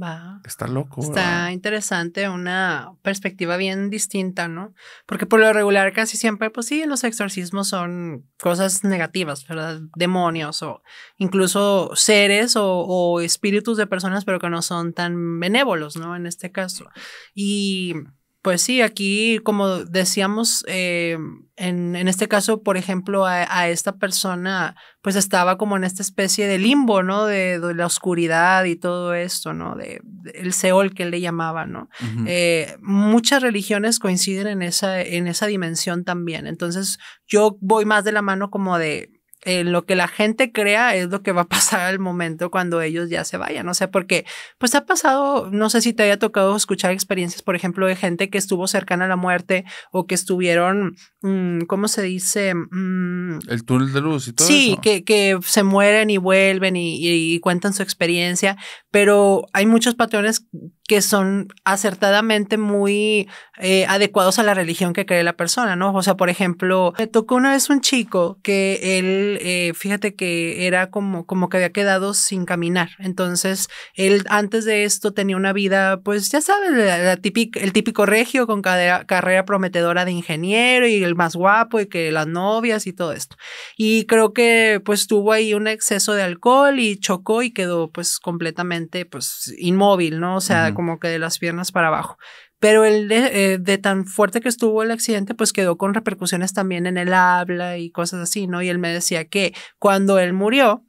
Va. Está loco. Está interesante, una perspectiva bien distinta, ¿no? Porque por lo regular casi siempre, pues sí, los exorcismos son cosas negativas, ¿verdad? Demonios o incluso seres o, o espíritus de personas, pero que no son tan benévolos, ¿no? En este caso. Y pues sí, aquí, como decíamos, eh, en, este caso, por ejemplo, a, esta persona, pues estaba como en esta especie de limbo, ¿no? De, la oscuridad y todo esto, ¿no? De, el Seol que él le llamaba, ¿no? Eh, muchas religiones coinciden en esa, en esa dimensión también. Entonces, yo voy más de la mano como de en eh, lo que la gente crea es lo que va a pasar al momento cuando ellos ya se vayan. O sea, porque pues ha pasado, no sé si te haya tocado escuchar experiencias, por ejemplo, de gente que estuvo cercana a la muerte o que estuvieron, mm, ¿cómo se dice? Mm. El túnel de luz y todo. Sí, Que, que se mueren y vuelven y, y cuentan su experiencia, pero hay muchos patrones que son acertadamente muy eh, adecuados a la religión que cree la persona, ¿no? O sea, por ejemplo, me tocó una vez un chico que él, eh, fíjate que era como, como que había quedado sin caminar. Entonces, él antes de esto tenía una vida, pues ya sabes, el típico regio con carrera prometedora de ingeniero y el más guapo y que las novias y todo esto. Y creo que pues tuvo ahí un exceso de alcohol y chocó y quedó pues completamente pues inmóvil, ¿no? O sea, como que de las piernas para abajo. Pero el de, eh, de, tan fuerte que estuvo el accidente, pues quedó con repercusiones también en el habla y cosas así, ¿no? Y él me decía que cuando él murió,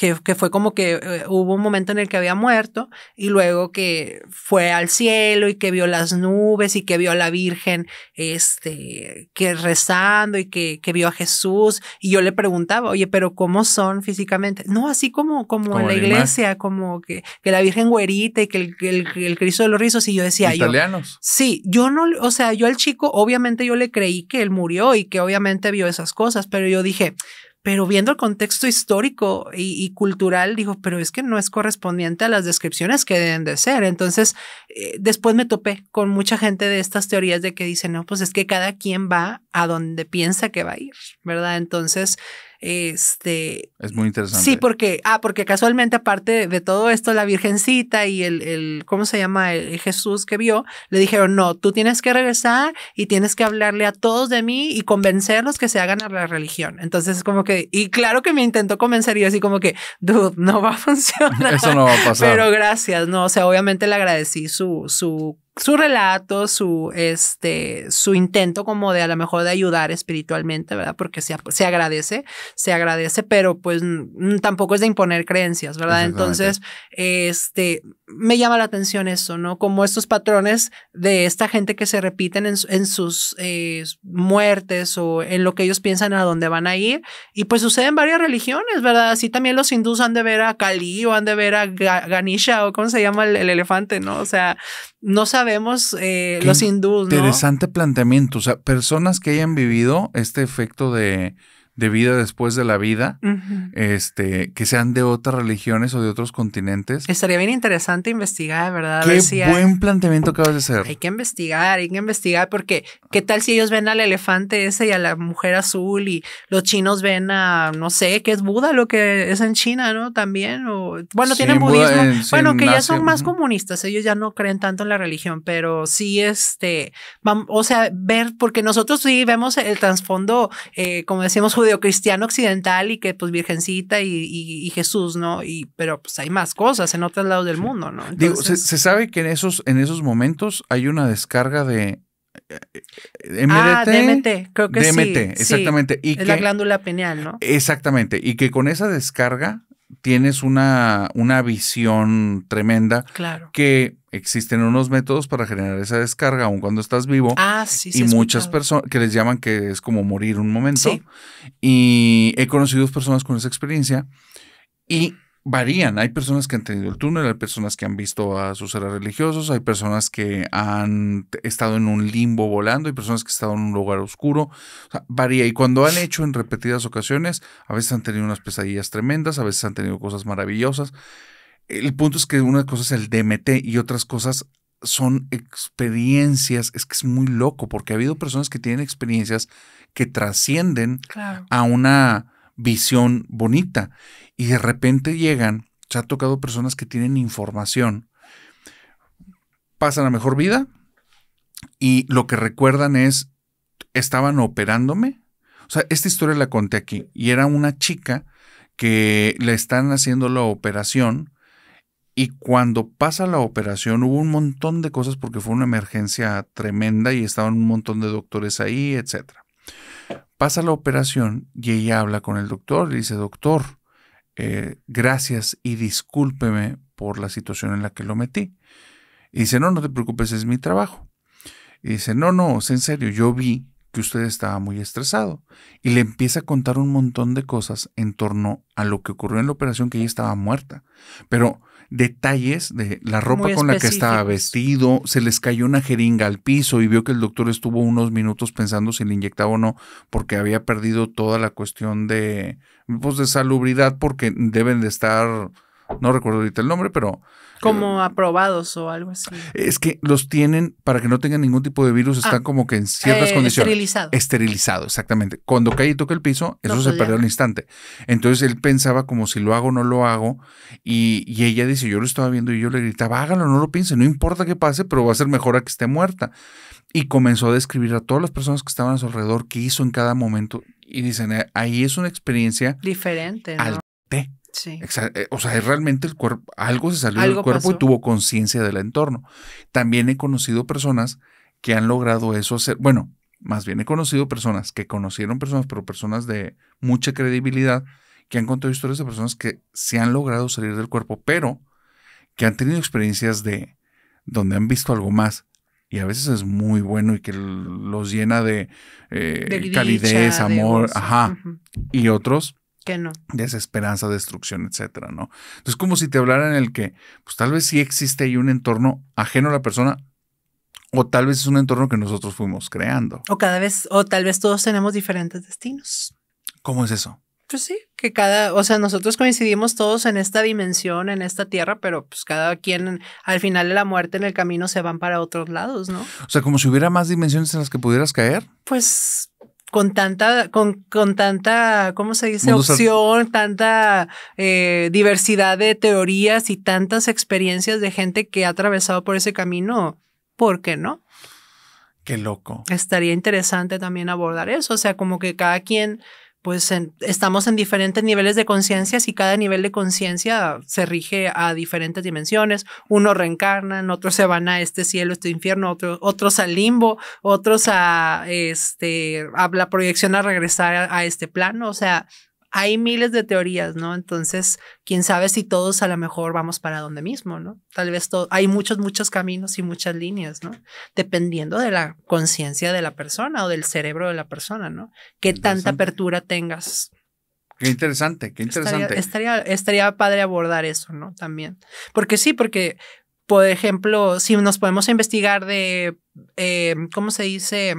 que, que, fue como que eh, hubo un momento en el que había muerto y luego que fue al cielo y que vio las nubes y que vio a la Virgen este, que rezando y que, que vio a Jesús. Y yo le preguntaba, oye, pero ¿cómo son físicamente? No, así como, como, en la iglesia, como que, que, la Virgen güerita y que el, el, Cristo de los rizos. Y yo decía, ¿Italianos? sí, yo no, o sea, yo al chico, obviamente yo le creí que él murió y que obviamente vio esas cosas, pero yo dije, pero viendo el contexto histórico y, cultural, digo, pero es que no es correspondiente a las descripciones que deben de ser. Entonces, eh, después me topé con mucha gente de estas teorías de que dicen, no, pues es que cada quien va a donde piensa que va a ir, ¿verdad? Entonces, este. Es muy interesante. Sí, porque, ah, porque casualmente, aparte de todo esto, la Virgencita y el, el ¿cómo se llama? El, Jesús que vio, le dijeron: No, tú tienes que regresar y tienes que hablarle a todos de mí y convencerlos que se hagan a la religión. Entonces, como que, y claro que me intentó convencer y así como que, dude, no va a funcionar. Eso no va a pasar. Pero gracias, no, o sea, obviamente le agradecí su, su su relato, su, este, su intento como de a lo mejor de ayudar espiritualmente, ¿verdad? Porque se, se agradece, se agradece, pero pues tampoco es de imponer creencias, ¿verdad? Entonces, este, me llama la atención eso, ¿no? Como estos patrones de esta gente que se repiten en, sus eh, muertes o en lo que ellos piensan a dónde van a ir. Y pues sucede en varias religiones, ¿verdad? Así también los hindús han de ver a Kali o han de ver a Ganisha o cómo se llama el, elefante, ¿no? O sea, no sabemos eh, los hindús. Interesante planteamiento. O sea, personas que hayan vivido este efecto de de vida después de la vida, este, que sean de otras religiones o de otros continentes. Estaría bien interesante investigar, ¿verdad? Qué buen planteamiento acabas de hacer. Hay que investigar, hay que investigar, porque ¿qué tal si ellos ven al elefante ese y a la mujer azul y los chinos ven a, no sé, que es Buda lo que es en China, ¿no? También, o, bueno, tienen budismo. bueno, que ya son más comunistas, ellos ya no creen tanto en la religión, pero sí, este, vamos, o sea, ver, porque nosotros sí vemos el trasfondo, eh, como decimos, judío cristiano occidental y que pues virgencita y, Jesús, ¿no? Y, pero pues hay más cosas en otros lados del mundo, ¿no? se, se, sabe que en esos, en esos momentos hay una descarga de, eh, eh, eh, ah, MDT, creo que sí. exactamente. y la glándula pineal, ¿no? Exactamente. Y que con esa descarga tienes una, una visión tremenda. Claro. Que existen unos métodos para generar esa descarga, aun cuando estás vivo. Ah, sí, sí. Y muchas personas que les llaman que es como morir un momento. Y he conocido dos personas con esa experiencia. Y varían. Hay personas que han tenido el túnel, hay personas que han visto a sus seres religiosos, hay personas que han estado en un limbo volando, hay personas que han estado en un lugar oscuro. varía. Y cuando han hecho en repetidas ocasiones, a veces han tenido unas pesadillas tremendas, a veces han tenido cosas maravillosas. El punto es que una cosa es el DMT y otras cosas son experiencias, es que es muy loco, porque ha habido personas que tienen experiencias que trascienden a una visión bonita y de repente llegan, se ha tocado personas que tienen información, pasan a mejor vida y lo que recuerdan es, estaban operándome. O sea, esta historia la conté aquí y era una chica que le están haciendo la operación y cuando pasa la operación hubo un montón de cosas porque fue una emergencia tremenda y estaban un montón de doctores ahí, etc. Pasa la operación y ella habla con el doctor y dice, doctor, eh, gracias y discúlpeme por la situación en la que lo metí. Y dice, no, no te preocupes, es mi trabajo. Y dice, no, no, es en serio, yo vi que usted estaba muy estresado. Y le empieza a contar un montón de cosas en torno a lo que ocurrió en la operación que ella estaba muerta. Pero detalles de la ropa con la que estaba vestido, se les cayó una jeringa al piso y vio que el doctor estuvo unos minutos pensando si le inyectaba o no, porque había perdido toda la cuestión de, pues, de salubridad, porque deben de estar, no recuerdo ahorita el nombre, pero como aprobados o algo así. Es que los tienen para que no tengan ningún tipo de virus, están ah, como que en ciertas eh, condiciones. Esterilizado. Esterilizado, exactamente. Cuando cae y toca el piso, eso se perdió al instante. Entonces él pensaba como si lo hago o no lo hago. Y, ella dice, yo lo estaba viendo y yo le gritaba, hágalo, no lo piense, no importa qué pase, pero va a ser mejor a que esté muerta. Y comenzó a describir a todas las personas que estaban a su alrededor, qué hizo en cada momento. Y dicen, ahí es una experiencia. Diferente. Al té. Eh, o sea, realmente el cuerpo, algo se salió del cuerpo y tuvo conciencia del entorno. También he conocido personas que han logrado eso hacer. Bueno, más bien he conocido personas que conocieron personas, pero personas de mucha credibilidad, que han contado historias de personas que se han logrado salir del cuerpo, pero que han tenido experiencias de donde han visto algo más y a veces es muy bueno y que los llena de, eh, calidez, amor, ajá. Y otros que no. Desesperanza, destrucción, etcétera, ¿no? Entonces, como si te hablaran el que, pues tal vez sí existe ahí un entorno ajeno a la persona, o tal vez es un entorno que nosotros fuimos creando. O cada vez, o tal vez todos tenemos diferentes destinos. ¿Cómo es eso? Pues sí, que cada, o sea, nosotros coincidimos todos en esta dimensión, en esta tierra, pero pues cada quien al final de la muerte en el camino se van para otros lados, ¿no? O sea, como si hubiera más dimensiones en las que pudieras caer. Pues con tanta, con, con tanta, ¿cómo se dice? opción, tanta eh, diversidad de teorías y tantas experiencias de gente que ha atravesado por ese camino, ¿por qué no? Qué loco. Estaría interesante también abordar eso, o sea, como que cada quien pues estamos en diferentes niveles de conciencia y cada nivel de conciencia se rige a diferentes dimensiones. Unos reencarnan, otros se van a este cielo, este infierno, otros otros al limbo, otros a, este, la proyección a regresar a este plano. O sea, hay miles de teorías, ¿no? Entonces, quién sabe si todos a lo mejor vamos para donde mismo, ¿no? Tal vez todo, hay muchos, muchos caminos y muchas líneas, ¿no? Dependiendo de la conciencia de la persona o del cerebro de la persona, ¿no? Qué tanta apertura tengas. Qué interesante, qué interesante. estaría padre abordar eso, ¿no? También. Porque sí, porque, por ejemplo, si nos podemos investigar de eh, ¿cómo se dice?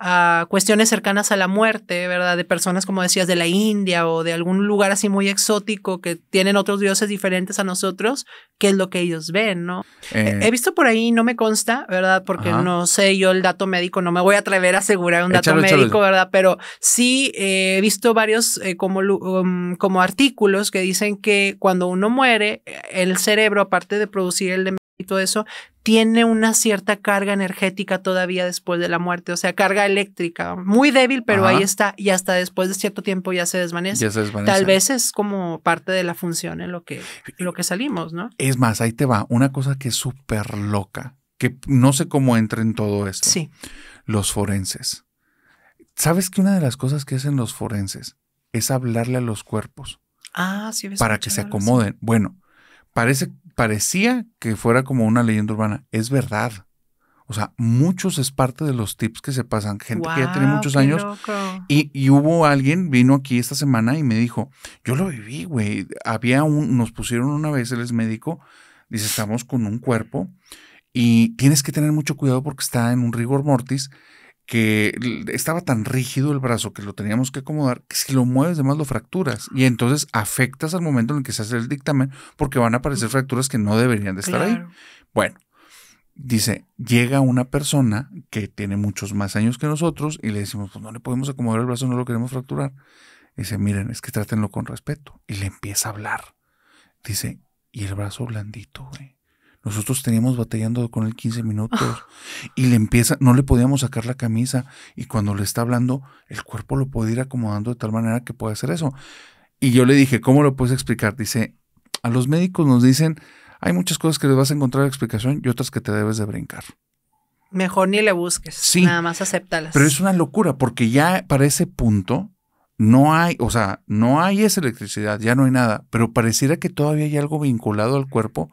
Ah, cuestiones cercanas a la muerte, ¿verdad? De personas, como decías, de la India o de algún lugar así muy exótico que tienen otros dioses diferentes a nosotros, ¿qué es lo que ellos ven, ¿no? Eh. he visto por ahí, no me consta, ¿verdad? Porque no sé yo el dato médico, no me voy a atrever a asegurar un dato médico, ¿verdad? Pero sí eh, he visto varios como, um, como artículos que dicen que cuando uno muere, el cerebro, aparte de producir el de todo eso, tiene una cierta carga energética todavía después de la muerte, o sea, carga eléctrica, muy débil, pero ahí está, y hasta después de cierto tiempo ya se desvanece. Tal vez es como parte de la función en lo que, lo que salimos, ¿no? Es más, ahí te va, una cosa que es súper loca, que no sé cómo entra en todo esto. Sí. Los forenses. ¿Sabes que una de las cosas que hacen los forenses es hablarle a los cuerpos? Ah, Para que se acomoden. Bueno, parece parecía que fuera como una leyenda urbana. Es verdad. O sea, muchos es parte de los tips que se pasan. Gente que ya tiene muchos años. Y, y, hubo alguien, vino aquí esta semana y me dijo, yo lo viví, güey. Había un, nos pusieron una vez, él es médico, dice, estamos con un cuerpo y tienes que tener mucho cuidado porque está en un rigor mortis que estaba tan rígido el brazo que lo teníamos que acomodar, que si lo mueves demás lo fracturas y entonces afectas al momento en el que se hace el dictamen porque van a aparecer fracturas que no deberían de estar ahí. Bueno, dice, llega una persona que tiene muchos más años que nosotros y le decimos, pues no le podemos acomodar el brazo, no lo queremos fracturar. Dice, miren, es que trátenlo con respeto. Y le empieza a hablar. Dice, y el brazo blandito, güey. Nosotros teníamos batallando con él 15 minutos ah. y le empieza, no le podíamos sacar la camisa y cuando le está hablando, el cuerpo lo puede ir acomodando de tal manera que puede hacer eso. Y yo le dije, ¿cómo lo puedes explicar? Dice, a los médicos nos dicen, hay muchas cosas que les vas a encontrar la explicación y otras que te debes de brincar. Mejor ni le busques. Sí. Nada más acéptalas. Pero es una locura porque ya para ese punto no hay, o sea, no hay esa electricidad, ya no hay nada, pero pareciera que todavía hay algo vinculado al cuerpo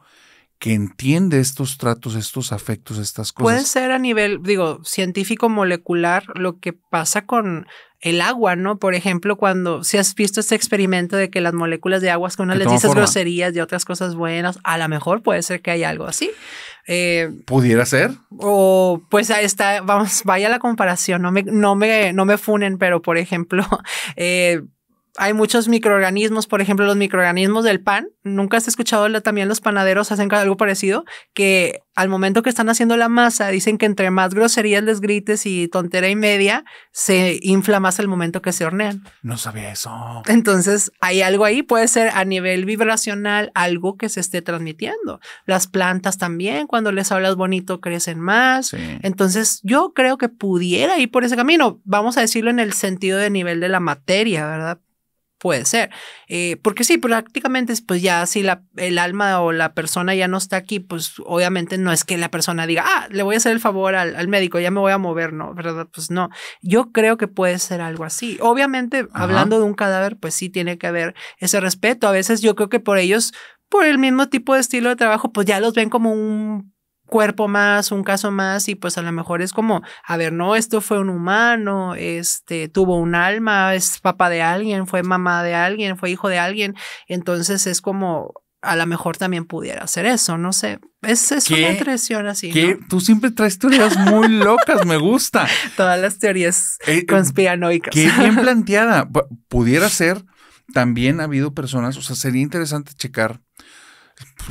que entiende estos tratos, estos afectos, estas cosas. Puede ser a nivel, digo, científico molecular lo que pasa con el agua, ¿no? Por ejemplo, cuando si has visto este experimento de que las moléculas de agua, es que uno les dices groserías y otras cosas buenas, a lo mejor puede ser que hay algo así. Eh, Pudiera ser. O pues ahí está, vamos, vaya la comparación, no me, no me, no me funen, pero por ejemplo, eh, hay muchos microorganismos, por ejemplo, los microorganismos del pan. Nunca has escuchado también los panaderos hacen algo parecido, que al momento que están haciendo la masa, dicen que entre más groserías les grites y tontera y media, se infla más al momento que se hornean. No sabía eso. Entonces, hay algo ahí, puede ser a nivel vibracional, algo que se esté transmitiendo. Las plantas también, cuando les hablas bonito, crecen más. Entonces, yo creo que pudiera ir por ese camino. Vamos a decirlo en el sentido de nivel de la materia, ¿verdad? Puede ser. Eh, porque sí, prácticamente, pues ya si la, el alma o la persona ya no está aquí, pues obviamente no es que la persona diga, ah, le voy a hacer el favor al, médico, ya me voy a mover, ¿no? ¿Verdad? Pues no. Yo creo que puede ser algo así. Obviamente, hablando de un cadáver, pues sí tiene que haber ese respeto. A veces yo creo que por ellos, por el mismo tipo de estilo de trabajo, pues ya los ven como un cuerpo más, un caso más, y pues a lo mejor es como, a ver, no, esto fue un humano, este, tuvo un alma, es papá de alguien, fue mamá de alguien, fue hijo de alguien, entonces es como, a lo mejor también pudiera hacer eso, no sé. Es, es una traición así. tú siempre traes teorías muy locas, me gusta. Todas las teorías eh, eh, conspiranoicas. Qué bien planteada. Pudiera ser, también ha habido personas, o sea, sería interesante checar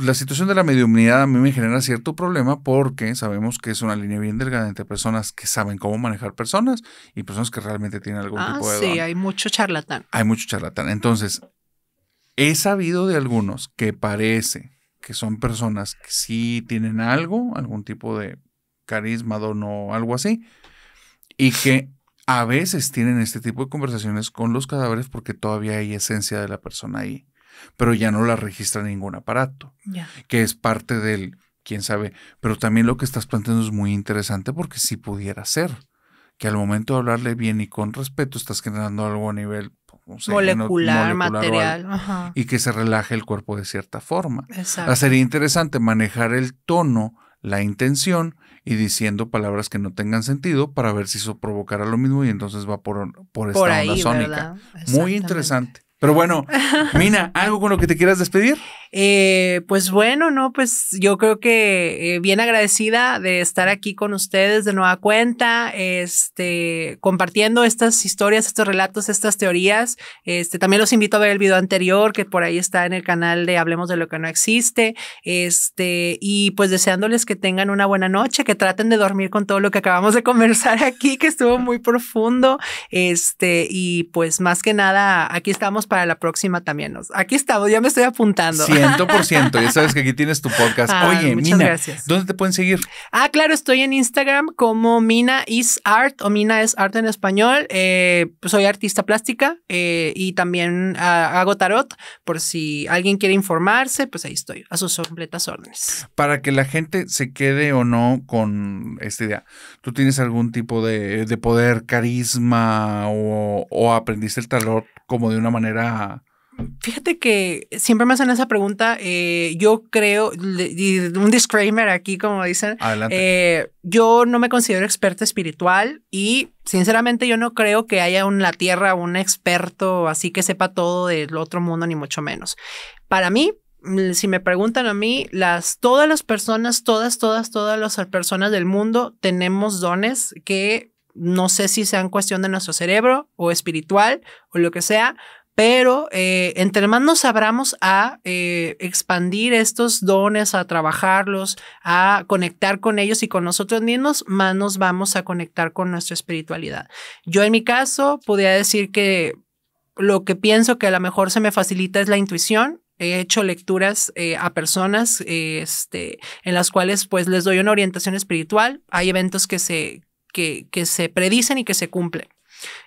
la situación de la mediunidad a mí me genera cierto problema porque sabemos que es una línea bien delgada entre personas que saben cómo manejar personas y personas que realmente tienen algún ah, tipo de. Sí, hay mucho charlatán. Hay mucho charlatán. Entonces, he sabido de algunos que parece que son personas que sí tienen algo, algún tipo de carisma, don o algo así, y que a veces tienen este tipo de conversaciones con los cadáveres porque todavía hay esencia de la persona ahí pero ya no la registra ningún aparato, que es parte del, quién sabe, pero también lo que estás planteando es muy interesante porque si pudiera ser, que al momento de hablarle bien y con respeto estás generando algo a nivel pues, molecular, material, y que se relaje el cuerpo de cierta forma. Sería interesante manejar el tono, la intención y diciendo palabras que no tengan sentido para ver si eso provocará lo mismo y entonces va por, por, esta onda Muy interesante. Pero bueno, Mina, ¿algo con lo que te quieras despedir? Eh, pues bueno, no, pues yo creo que eh, bien agradecida de estar aquí con ustedes de nueva cuenta, este, compartiendo estas historias, estos relatos, estas teorías. Este, también los invito a ver el video anterior que por ahí está en el canal de Hablemos de lo que no existe. Este, y pues deseándoles que tengan una buena noche, que traten de dormir con todo lo que acabamos de conversar aquí, que estuvo muy profundo. Este, y pues más que nada, aquí estamos para la próxima también. Aquí estamos, ya me estoy apuntando. 100%. Ya sabes que aquí tienes tu podcast. Ah, Oye, Mina, ¿dónde te pueden seguir? Ah, claro, estoy en Instagram como Mina is Art o Mina es Art en español. Eh, soy artista plástica eh, y también ah, hago tarot. Por si alguien quiere informarse, pues ahí estoy, a sus completas órdenes. Para que la gente se quede o no con esta idea, ¿tú tienes algún tipo de, poder, carisma o, o aprendiste el tarot como de una manera Fíjate que siempre me hacen esa pregunta. Eh, yo creo, un disclaimer aquí, como dicen, eh, yo no me considero experto espiritual y sinceramente yo no creo que haya en la tierra un experto así que sepa todo del otro mundo, ni mucho menos. Para mí, si me preguntan a mí, las, todas las personas, todas, todas, todas las personas del mundo tenemos dones que no sé si sean cuestión de nuestro cerebro o espiritual o lo que sea, pero eh, entre más nos abramos a eh, expandir estos dones, a trabajarlos, a conectar con ellos y con nosotros mismos, más nos vamos a conectar con nuestra espiritualidad. Yo en mi caso podría decir que lo que pienso que a lo mejor se me facilita es la intuición, he hecho lecturas eh, a personas este, en las cuales pues les doy una orientación espiritual. Hay eventos que se, que se predicen y que se cumplen.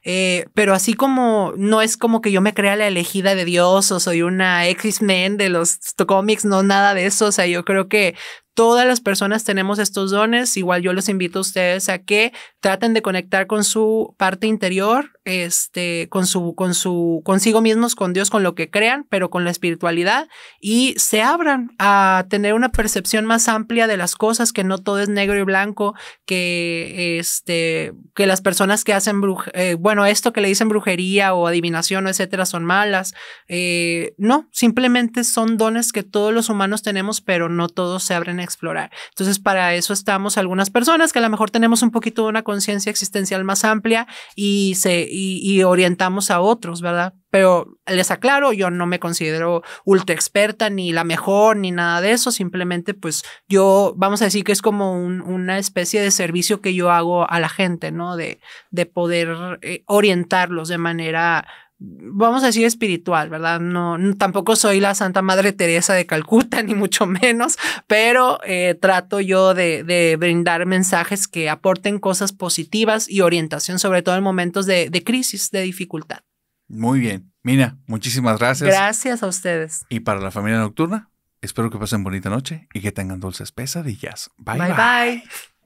Eh, pero así como no es como que yo me crea la elegida de Dios o soy una X-Men de los cómics, no nada de eso. O sea, yo creo que Todas las personas tenemos estos dones, igual yo los invito a ustedes a que traten de conectar con su parte interior, este, con su, con su, consigo mismos, con Dios, con lo que crean, pero con la espiritualidad y se abran a tener una percepción más amplia de las cosas, que no todo es negro y blanco, que, este, que las personas que hacen, eh, bueno, esto que le dicen brujería o adivinación, etcétera, son malas. Eh, no, simplemente son dones que todos los humanos tenemos, pero no todos se abren explorar. Entonces, para eso estamos algunas personas que a lo mejor tenemos un poquito de una conciencia existencial más amplia y, se, y, orientamos a otros, ¿verdad? pero les aclaro, yo no me considero ultra experta ni la mejor ni nada de eso, simplemente pues yo, vamos a decir que es como una especie de servicio que yo hago a la gente, ¿no? De, de poder eh, orientarlos de manera vamos a decir espiritual, ¿verdad? No, tampoco soy la Santa Madre Teresa de Calcuta, ni mucho menos, pero eh, trato yo de, brindar mensajes que aporten cosas positivas y orientación, sobre todo en momentos de, crisis, de dificultad. Muy bien. Mina, muchísimas gracias. Gracias a ustedes. Y para la familia nocturna, espero que pasen bonita noche y que tengan dulces pesadillas. bye. bye.